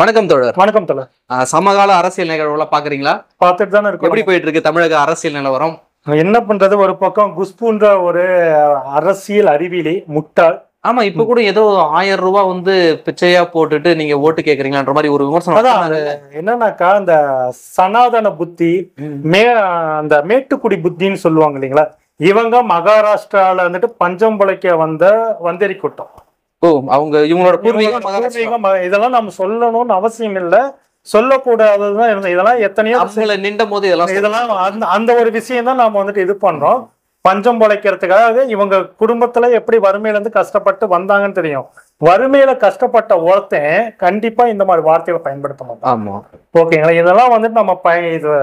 வணக்கம் தோழர் வணக்கம் தோழர் சமகால அரசியல் நிகழ்வுல பாக்குறீங்களா பார்த்துட்டு தானே இருக்கும் எப்படி போயிட்டு இருக்கு தமிழக அரசியல் நிலவரம் என்ன பண்றது ஒரு பக்கம் குஷ்புன்ற ஒரு அரசியல் அறிவியலி முட்டாள் ஆமா இப்ப கூட ஏதோ ஆயிரம் ரூபாய் வந்து பிச்சையா போட்டுட்டு நீங்க ஓட்டு கேக்குறீங்களான்ற மாதிரி ஒரு விமர்சனம் என்னன்னாக்கா அந்த சனாதன புத்தி மே அந்த மேட்டுக்குடி புத்தின்னு சொல்லுவாங்க இல்லைங்களா இவங்க மகாராஷ்டிரால வந்துட்டு பஞ்சம் பிழைக்க வந்த வந்தரி கூட்டம் ஓ அவங்க இவங்களோட பூர்வீகம் இதெல்லாம் நம்ம சொல்லணும்னு அவசியம் இல்ல சொல்லக்கூடாததுதான் இதெல்லாம் எத்தனையோ நின்ற போது இதெல்லாம் இதெல்லாம் அந்த அந்த ஒரு விஷயம் தான் நாம வந்துட்டு இது பண்றோம் பஞ்சம் பொழைக்கிறதுக்காக இவங்க குடும்பத்துல எப்படி வறுமையில இருந்து கஷ்டப்பட்டு வந்தாங்கன்னு தெரியும் வறுமையில கஷ்டப்பட்ட ஒருத்தன் கண்டிப்பா இந்த மாதிரி வார்த்தைகளை பயன்படுத்த மாட்டோம் ஓகேங்களா இதெல்லாம் வந்துட்டு நம்ம பய இது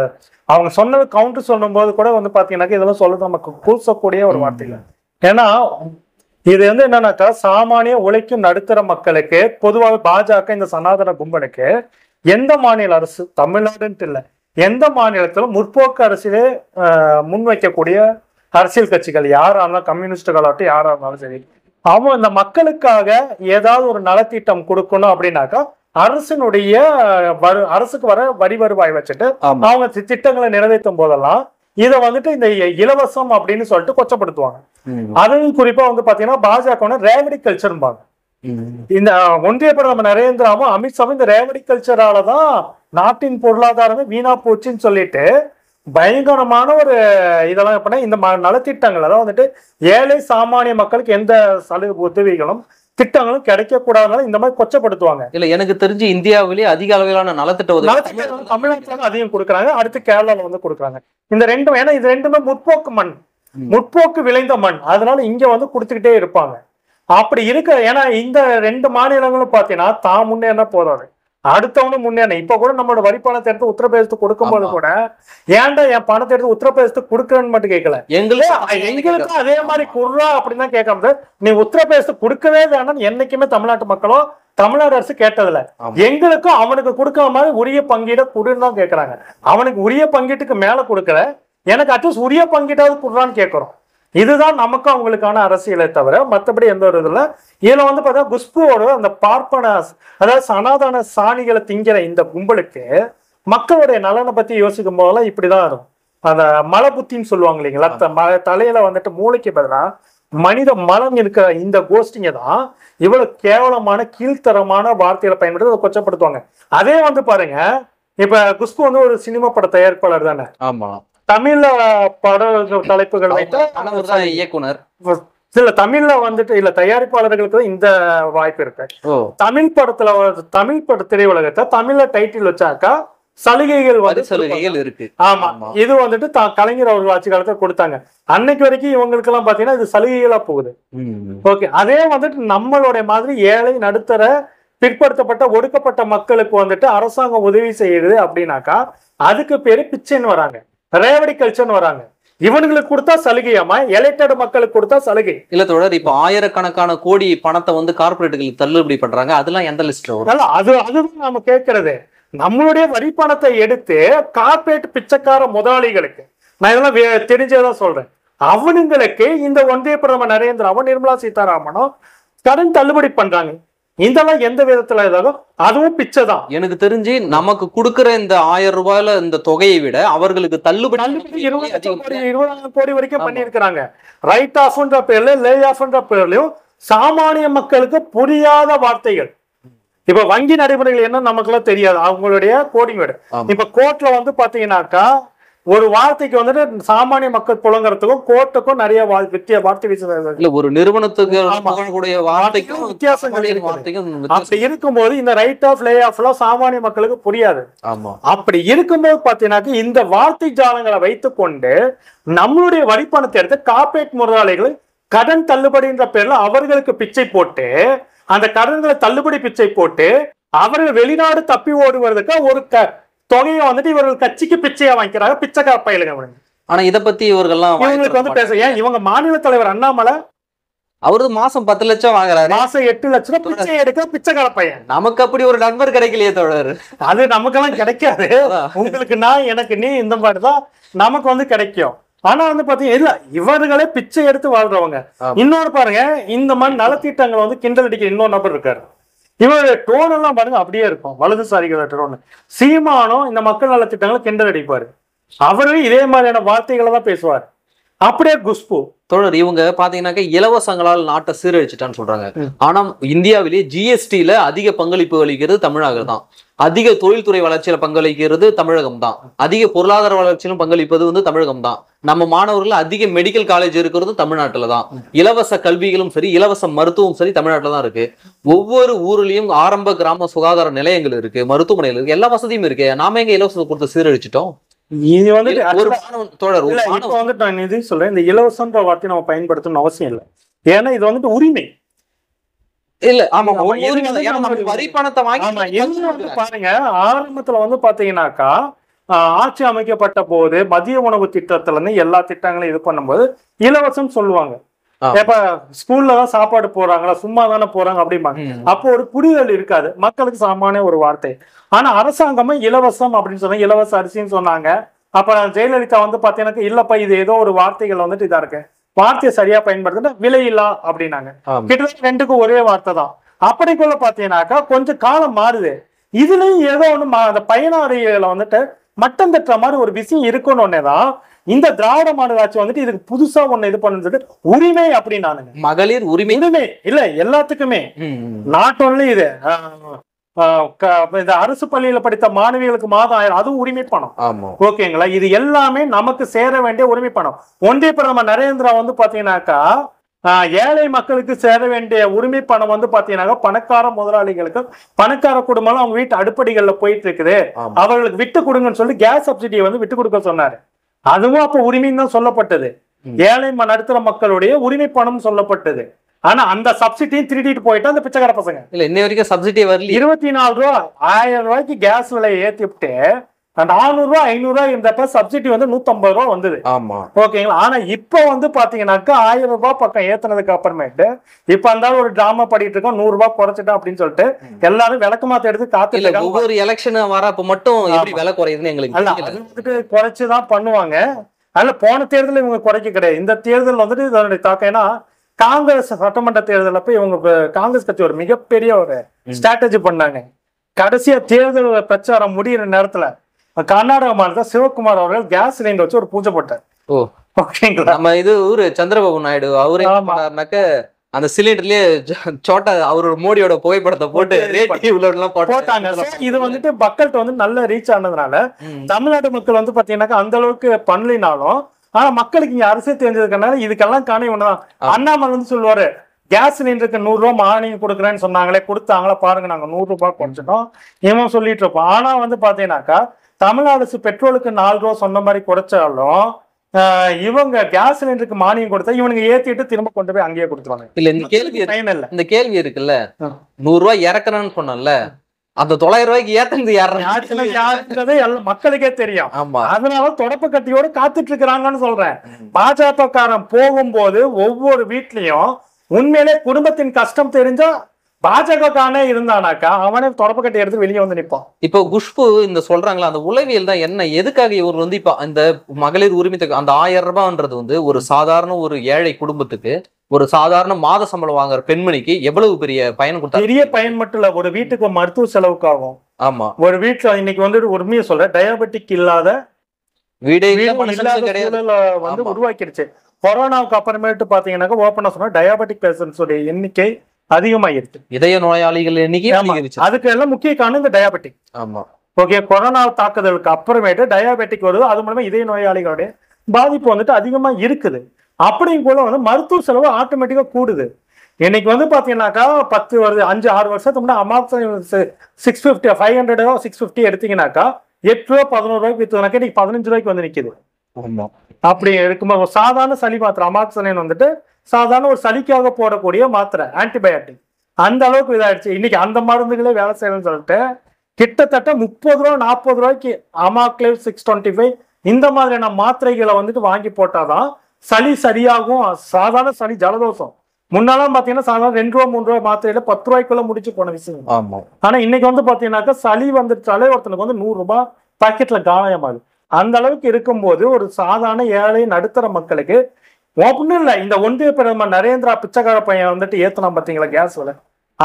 அவங்க சொன்னது கவுண்டர் சொல்லும் போது கூட வந்து பாத்தீங்கன்னாக்க இதெல்லாம் சொல்றது நமக்கு கூசக்கூடிய ஒரு வார்த்தைகள் ஏன்னா இது வந்து என்னன்னாக்கா சாமானிய உழைக்கும் நடுத்தர மக்களுக்கு பொதுவாக பாஜக இந்த சனாதன கும்பனுக்கு எந்த மாநில அரசு தமிழ்நாடுன்ட்டு இல்லை எந்த மாநிலத்திலும் முற்போக்கு அரசியலே முன்வைக்கக்கூடிய அரசியல் கட்சிகள் யாரா இருந்தாலும் கம்யூனிஸ்டுகளாகட்டும் யாரா இருந்தாலும் சரி அவன் இந்த மக்களுக்காக ஏதாவது ஒரு நலத்திட்டம் கொடுக்கணும் அப்படின்னாக்கா அரசினுடைய வரு அரசுக்கு வர வரி வருவாய் வச்சுட்டு அவங்க திட்டங்களை நிறைவேற்றும் போதெல்லாம் இதை வந்துட்டு இந்த இலவசம் அப்படின்னு சொல்லிட்டு கொச்சப்படுத்துவாங்க அதுவும் குறிப்பா வந்து பாத்தீங்கன்னா பாஜக ரேவடி கல்ச்சர்பாங்க இந்த ஒன்றிய பிரதமர் நரேந்திராவும் அமித்ஷாவும் இந்த ரேவடி கல்ச்சரால தான் நாட்டின் பொருளாதாரமே வீணா போச்சுன்னு சொல்லிட்டு பயங்கரமான ஒரு இதெல்லாம் எப்படின்னா இந்த நலத்திட்டங்கள் அதாவது வந்துட்டு ஏழை சாமானிய மக்களுக்கு எந்த சலுகை உதவிகளும் திட்டங்களும் கிடைக்கக்கூடாதனால இந்த மாதிரி கொச்சப்படுத்துவாங்க இல்ல எனக்கு தெரிஞ்சு இந்தியாவிலேயே அதிக அளவிலான நலத்திட்ட உதவி தமிழ்நாட்டில அதிகம் கொடுக்குறாங்க அடுத்து கேரளால வந்து கொடுக்குறாங்க இந்த ரெண்டும் ஏன்னா இது ரெண்டுமே முற்போக்கு மண் முற்போக்கு விளைந்த மண் அதனால இங்க வந்து கொடுத்துக்கிட்டே இருப்பாங்க அப்படி இருக்க ஏன்னா இந்த ரெண்டு மாநிலங்களும் பாத்தீங்கன்னா தான் முன்னேறினா போறாரு அடுத்தவனும் முன்னேன இப்ப கூட நம்மளோட வரி பணத்தை எடுத்து உத்தரப்பிரதேசத்துக்கு கொடுக்கும்போது கூட ஏன்டா என் பணத்தை எடுத்து உத்தரப்பிரதேசத்துக்கு கொடுக்குறேன்னு மட்டும் கேட்கல எங்களே எங்களுக்கு அதே மாதிரி குர்றா அப்படின்னு தான் கேட்காம நீ உத்தரப்பிரதேசத்துக்கு கொடுக்கவே வேணாம்னு என்னைக்குமே தமிழ்நாட்டு மக்களோ தமிழ்நாடு அரசு கேட்டதில்ல எங்களுக்கும் அவனுக்கு கொடுக்காம மாதிரி உரிய பங்கீட கொடுன்னு தான் கேட்கறாங்க அவனுக்கு உரிய பங்கீட்டுக்கு மேல கொடுக்கல எனக்கு அட்லீஸ்ட் உரிய பங்கீட்டாவது குடுறான்னு கேட்கறோம் இதுதான் நமக்கு அவங்களுக்கான அரசியலை தவிர மற்றபடி எந்த ஒரு இதில் இதில் வந்து பார்த்தீங்கன்னா குஷ்புவோட அந்த பார்ப்பன அதாவது சனாதன சாணிகளை திங்கிற இந்த கும்பலுக்கு மக்களுடைய நலனை பற்றி யோசிக்கும் போதெல்லாம் இப்படிதான் இருக்கும் அந்த மலை புத்தின்னு சொல்லுவாங்க இல்லைங்களா தலையில வந்துட்டு மூளைக்கு பதிலாக மனித மலம் இருக்கிற இந்த கோஷ்டிங்க தான் இவ்வளவு கேவலமான கீழ்த்தரமான வார்த்தைகளை பயன்படுத்தி அதை கொச்சப்படுத்துவாங்க அதே வந்து பாருங்க இப்ப குஷ்பு வந்து ஒரு சினிமா பட தயாரிப்பாளர் தானே ஆமா தமிழ்ல பட தலைப்புகள் வைத்த இயக்குனர் சில தமிழ்ல வந்துட்டு இல்ல தயாரிப்பாளர்களுக்கு இந்த வாய்ப்பு இருக்கு தமிழ் படத்துல தமிழ் பட திரையுலகத்தை தமிழ்ல டைட்டில் வச்சாக்கா சலுகைகள் வந்து சலுகைகள் இருக்கு ஆமா இது வந்துட்டு கலைஞர் அவர்கள் ஆட்சி காலத்துல கொடுத்தாங்க அன்னைக்கு வரைக்கும் இவங்களுக்கு எல்லாம் பாத்தீங்கன்னா இது சலுகைகளா போகுது ஓகே அதே வந்துட்டு நம்மளுடைய மாதிரி ஏழை நடுத்தர பிற்படுத்தப்பட்ட ஒடுக்கப்பட்ட மக்களுக்கு வந்துட்டு அரசாங்கம் உதவி செய்யுது அப்படின்னாக்கா அதுக்கு பேரு பிச்சைன்னு வராங்க ரேவடி கல்ச்சர்னு வராங்க இவனுங்களுக்கு கொடுத்தா சலுகையாமா எலெக்டட் மக்களுக்கு கொடுத்தா சலுகை இல்ல தொடர் இப்ப ஆயிரக்கணக்கான கோடி பணத்தை வந்து கார்பரேட்டுகளுக்கு தள்ளுபடி பண்றாங்க அதெல்லாம் எந்த லிஸ்ட்ல வரும் அது அதுதான் நாம கேட்கறது நம்மளுடைய வரி பணத்தை எடுத்து கார்பரேட் பிச்சைக்கார முதலாளிகளுக்கு நான் இதெல்லாம் தெரிஞ்சதான் சொல்றேன் அவனுங்களுக்கு இந்த ஒன்றிய பிரதமர் அவன் நிர்மலா சீதாராமனும் கடன் தள்ளுபடி பண்றாங்க இதெல்லாம் எந்த விதத்துல இருந்தாலும் அதுவும் பிச்சை தான் எனக்கு தெரிஞ்சு நமக்கு கொடுக்குற இந்த ஆயிரம் ரூபாயில இந்த தொகையை விட அவர்களுக்கு தள்ளுபடி இருபதாயிரம் கோடி வரைக்கும் பண்ணியிருக்கிறாங்க ரைட் ஆஃப்ன்ற பேர்ல லே ஆஃப்ன்ற பேர்லயும் சாமானிய மக்களுக்கு புரியாத வார்த்தைகள் இப்ப வங்கி நடைமுறைகள் என்ன நமக்கு எல்லாம் தெரியாது அவங்களுடைய கோடிங் இப்ப கோர்ட்ல வந்து பாத்தீங்கன்னாக்கா ஒரு வார்த்தைக்கு வந்துட்டு சாமானிய மக்கள் புலங்குறதுக்கும் கோர்ட்டுக்கும் நிறைய வித்திய வார்த்தை வித்தியாசம் ஒரு நிறுவனத்துக்கு வார்த்தைக்கும் வித்தியாசம் அப்படி இருக்கும்போது இந்த ரைட் ஆஃப் லே ஆஃப் எல்லாம் சாமானிய மக்களுக்கு புரியாது ஆமா அப்படி இருக்கும்போது பாத்தீங்கன்னாக்க இந்த வார்த்தை ஜாலங்களை வைத்துக் கொண்டு நம்மளுடைய வரிப்பணத்தை எடுத்து காப்பேட் முதலாளிகள் கடன் தள்ளுபடின்ற பேர்ல அவர்களுக்கு பிச்சை போட்டு அந்த கடன்களை தள்ளுபடி பிச்சை போட்டு அவர்கள் வெளிநாடு தப்பி ஓடுவதற்கு ஒரு தொகையை வந்துட்டு இவர்கள் கட்சிக்கு பிச்சையா வாங்கிக்கிறாங்க பிச்சை பயிலுங்க ஆனா இதை பத்தி இவர்கள்லாம் இவங்களுக்கு வந்து பேச ஏன் இவங்க மாநில தலைவர் அண்ணாமலை அவரு மாசம் பத்து லட்சம் வாங்குறாரு மாசம் எட்டு லட்சம் பிச்சை எடுக்க பிச்சை பையன் நமக்கு அப்படி ஒரு நண்பர் கிடைக்கலையே தோழர் அது நமக்கு எல்லாம் கிடைக்காது உங்களுக்கு நான் எனக்கு நீ இந்த மாதிரிதான் நமக்கு வந்து கிடைக்கும் ஆனா வந்து பாத்தீங்கன்னா இல்ல இவர்களே பிச்சை எடுத்து வாழ்றவங்க இன்னொரு பாருங்க இந்த மாதிரி நலத்திட்டங்களை வந்து கிண்டல் அடிக்கிற இன்னொரு நபர் இருக்காரு இவருடைய டோன் எல்லாம் பாருங்க அப்படியே இருக்கும் வலதுசாரிகள டோன் சீமானும் இந்த மக்கள் நலத்திட்டங்களை கிண்டல் அடிப்பாரு அவரும் இதே மாதிரியான வார்த்தைகளை தான் பேசுவார் அப்படியே குஷ்பு தொடர் இவங்க பாத்தீங்கன்னாக்க இலவசங்களால் நாட்டை சீரழிச்சிட்டான்னு சொல்றாங்க ஆனா இந்தியாவிலேயே ஜிஎஸ்டியில அதிக பங்களிப்பு அளிக்கிறது தமிழாக தான் அதிக தொழில்துறை வளர்ச்சியில பங்களிக்கிறது தமிழகம் தான் அதிக பொருளாதார வளர்ச்சியிலும் பங்களிப்பது வந்து தமிழகம் தான் நம்ம மாணவர்கள் அதிக மெடிக்கல் காலேஜ் இருக்கிறது தமிழ்நாட்டில் தான் இலவச கல்விகளும் சரி இலவச மருத்துவம் சரி தமிழ்நாட்டில் தான் இருக்கு ஒவ்வொரு ஊர்லயும் ஆரம்ப கிராம சுகாதார நிலையங்கள் இருக்கு மருத்துவமனைகள் இருக்கு எல்லா வசதியும் இருக்கு நாம எங்க இலவசத்தை கொடுத்து சீரழிச்சிட்டோம் இது வந்துட்டு இப்போ வந்துட்டு நான் இது சொல்றேன் இந்த இலவசன்ற வார்த்தையை நம்ம பயன்படுத்தணும்னு அவசியம் இல்லை ஏன்னா இது வந்துட்டு உரிமை இல்ல ஆமா வரி பணத்தை வாங்கி பாருங்க ஆரம்பத்துல வந்து பாத்தீங்கன்னாக்கா ஆட்சி அமைக்கப்பட்ட போது மதிய உணவு திட்டத்துல இருந்து எல்லா திட்டங்களையும் இது பண்ணும்போது இலவசம் சொல்லுவாங்க இப்ப ஸ்கூல்ல தான் சாப்பாடு போறாங்களா சும்மா தானே போறாங்க அப்படிம்பாங்க அப்போ ஒரு புரிதல் இருக்காது மக்களுக்கு சமமான ஒரு வார்த்தை ஆனா அரசாங்கமும் இலவசம் அப்படின்னு சொன்னாங்க இலவச அரிசின்னு சொன்னாங்க அப்ப ஜெயலலிதா வந்து பாத்தீங்கன்னா இல்லப்பா இது ஏதோ ஒரு வார்த்தைகள் வந்துட்டு இதா இருக்கு வார்த்தையை சரியா பயன்படுத்தினா விலையில்லா அப்படின்னாங்க கிட்டத்தட்ட ரெண்டுக்கும் ஒரே வார்த்தை தான் அப்படிக்குள்ள பாத்தீங்கன்னாக்கா கொஞ்சம் காலம் மாறுது இதுலயும் ஏதோ ஒண்ணு அந்த பயனாளிகளை வந்துட்டு மட்டம் தட்டுற மாதிரி ஒரு விஷயம் இருக்கணும் தான் இந்த திராவிட மாடல் ஆட்சி வந்துட்டு இதுக்கு புதுசா ஒண்ணு இது பண்ணுறது உரிமை அப்படின்னு நானுங்க மகளிர் உரிமை உரிமை இல்ல எல்லாத்துக்குமே நாட் ஒன்லி இது இந்த அரசு பள்ளியில படித்த மாணவிகளுக்கு மாதம் ஆயிரம் அதுவும் உரிமை பணம் ஓகேங்களா இது எல்லாமே நமக்கு சேர வேண்டிய உரிமை பணம் ஒன்றிய பிரதமர் நரேந்திரா வந்து பாத்தீங்கன்னாக்கா ஏழை மக்களுக்கு சேர வேண்டிய உரிமை பணம் வந்து பாத்தீங்கன்னா பணக்கார முதலாளிகளுக்கு பணக்கார குடும்பம் அவங்க வீட்டு அடுப்படிகள்ல போயிட்டு இருக்குது அவர்களுக்கு விட்டு கொடுங்கன்னு சொல்லி கேஸ் சப்சிடியை வந்து விட்டு கொடுக்க சொன்னாரு அதுவும் அப்ப உரிமைன்னு தான் சொல்லப்பட்டது ஏழை நடுத்தர மக்களுடைய உரிமை பணம் சொல்லப்பட்டது ஆனா அந்த சப்சிடியும் திருடிட்டு போயிட்டா அந்த பிச்சைக்கார பசங்க இல்ல இன்ன வரைக்கும் சப்சிடி வரல இருபத்தி நாலு ரூபா ஆயிரம் ரூபாய்க்கு கேஸ் விலையை ஏத்தி விட்டு அந்த நானூறுரூவா ஐநூறுரூவா இருந்தப்ப சப்சிடி வந்து நூத்தம்பது ரூபா வந்தது ஆமா ஓகேங்களா ஆனா இப்போ வந்து பார்த்தீங்கன்னாக்கா ஆயிரம் ரூபாய் பக்கம் ஏற்றினதுக்கு அப்புறமேட்டு இப்போ இருந்தாலும் ஒரு ட்ராமா படிக்கிட்டு இருக்கோம் நூறுரூவா குறைச்சிட்டோம் அப்படின்னு சொல்லிட்டு எல்லாரும் மாத்த எடுத்து காத்து ஒவ்வொரு எலெக்ஷன் வரப்போ மட்டும் எப்படி விலை குறையுதுன்னு எங்களுக்கு குறைச்சி பண்ணுவாங்க அதனால போன தேர்தல் இவங்க குறைக்க கிடையாது இந்த தேர்தல் வந்துட்டு இதனுடைய தாக்கம் ஏன்னா காங்கிரஸ் சட்டமன்ற தேர்தல் அப்ப இவங்க காங்கிரஸ் கட்சி ஒரு மிகப்பெரிய ஒரு ஸ்ட்ராட்டஜி பண்ணாங்க கடைசியா தேர்தல் பிரச்சாரம் முடிகிற நேரத்துல கர்நாடக மாநிலத்தில் சிவகுமார் அவர்கள் கேஸ் சிலிண்டர் வச்சு ஒரு பூஜை போட்டார் ஓ ஓகேங்களா நம்ம இது ஊரு சந்திரபாபு நாயுடு அவரே பண்ணார்னாக்க அந்த சிலிண்டர்லயே சோட்டா அவர் மோடியோட புகைப்படத்தை போட்டு போட்டாங்க இது வந்துட்டு மக்கள்கிட்ட வந்து நல்ல ரீச் ஆனதுனால தமிழ்நாட்டு மக்கள் வந்து பாத்தீங்கன்னாக்கா அந்த அளவுக்கு பண்ணலினாலும் ஆனா மக்களுக்கு இங்க அரசியல் தெரிஞ்சதுக்கனால இதுக்கெல்லாம் காணி ஒண்ணுதான் அண்ணாமலை வந்து சொல்லுவாரு கேஸ் சிலிண்டருக்கு ரூபாய் மானியம் கொடுக்குறேன்னு சொன்னாங்களே கொடுத்தாங்களா பாருங்க நாங்க நூறு ரூபாய் கொஞ்சம் இவன் சொல்லிட்டு இருப்போம் ஆனா வந்து பாத்தீங்கன்னாக்கா தமிழ் அரசு பெட்ரோலுக்கு நாலு ரூபா சொன்ன மாதிரி குறைச்சாலும் இவங்க கேஸ் சிலிண்டருக்கு மானியம் கொடுத்தா இவனுங்க ஏத்திட்டு திரும்ப கொண்டு போய் அங்கேயே கொடுத்துருவாங்க இல்ல இந்த கேள்வி இந்த கேள்வி இருக்குல்ல நூறு ரூபாய் இறக்கணும்னு சொன்னல அந்த தொள்ளாயிரம் ரூபாய்க்கு ஏத்தனது யாருன்றது மக்களுக்கே தெரியும் அதனால தொடப்பு கட்டியோட காத்துட்டு இருக்கிறாங்கன்னு சொல்றேன் பாஜக காரன் போகும்போது ஒவ்வொரு வீட்லயும் உண்மையிலே குடும்பத்தின் கஷ்டம் தெரிஞ்சா பாஜக பாஜகக்கானே இருந்தானாக்கா அவனே தொடப்பு கட்டி எடுத்து வெளியே வந்து நிற்பான் இப்போ குஷ்பு இந்த சொல்றாங்களா அந்த உளவியல் தான் என்ன எதுக்காக இவர் வந்து இப்போ அந்த மகளிர் உரிமைத்துக்கு அந்த ஆயிரம் ரூபான்றது வந்து ஒரு சாதாரண ஒரு ஏழை குடும்பத்துக்கு ஒரு சாதாரண மாத சம்பளம் வாங்குற பெண்மணிக்கு எவ்வளவு பெரிய பயன் கொடுத்தா பெரிய பயன் மட்டும் இல்ல ஒரு வீட்டுக்கு மருத்துவ செலவுக்காகும் ஆமா ஒரு வீட்டுல இன்னைக்கு வந்து உண்மையை சொல்ற டயபெட்டிக் இல்லாத வீடே வந்து உருவாக்கிடுச்சு கொரோனாவுக்கு அப்புறமேட்டு பாத்தீங்கன்னாக்க ஓப்பனா சொன்னா டயபெட்டிக் பேஷன்ஸோட எண்ணிக்கை அதிகமாயிருச்சு இதய நோயாளிகள் எண்ணிக்கை அதுக்கு எல்லாம் முக்கிய காரணம் இந்த டயாபெட்டிக் ஆமா ஓகே கொரோனா தாக்குதலுக்கு அப்புறமேட்டு டயாபெட்டிக் வருது அது மூலமா இதய நோயாளிகளுடைய பாதிப்பு வந்துட்டு அதிகமா இருக்குது அப்படிங்குள்ள வந்து மருத்துவ செலவு ஆட்டோமேட்டிக்கா கூடுது இன்னைக்கு வந்து பாத்தீங்கன்னாக்கா பத்து வருது அஞ்சு ஆறு வருஷத்துக்கு முன்னாடி அமாவாசை சிக்ஸ் பிப்டி ஃபைவ் ஹண்ட்ரடோ சிக்ஸ் ஃபிஃப்டி எடுத்தீங்கன்னாக்கா எட்டு ரூபா பதினோரு ரூபாய்க்கு வித்துனாக்கா இன்னைக்கு பதினஞ்சு ரூபாய்க்கு வந்து நிக்குது அப்படி இருக்கும்போது சாதாரண சளி மாத்திரை அமாவாசை வந்துட்டு சாதாரண ஒரு சளிக்காக போடக்கூடிய மாத்திரை ஆன்டிபயாட்டிக் அந்த அளவுக்கு இதாகிடுச்சு இன்னைக்கு அந்த மருந்துகளே வேலை செய்யணும்னு சொல்லிட்டு கிட்டத்தட்ட முப்பது ரூபா நாற்பது ரூபாய்க்கு அமாக்லேவ் சிக்ஸ் டுவெண்ட்டி ஃபைவ் இந்த மாதிரியான மாத்திரைகளை வந்துட்டு வாங்கி போட்டாதான் சளி சரியாகும் சாதாரண சளி ஜலதோஷம் முன்னாலாம் பாத்தீங்கன்னா சாதாரண ரெண்டு ரூபா மூணு ரூபா மாத்திரையில பத்து ரூபாய்க்குள்ள முடிச்சு போன விஷயம் ஆமா ஆனா இன்னைக்கு வந்து பாத்தீங்கன்னாக்கா சளி வந்துட்டாலே ஒருத்தனுக்கு வந்து நூறு ரூபாய் பாக்கெட்ல காயமாகுது அந்த அளவுக்கு இருக்கும்போது ஒரு சாதாரண ஏழை நடுத்தர மக்களுக்கு ஒன்றும் இல்லை இந்த ஒன்றிய பிரதமர் நரேந்திரா பிச்சைக்கார பையன் வந்துட்டு ஏத்தலாம் பார்த்தீங்களா கேஸ் விலை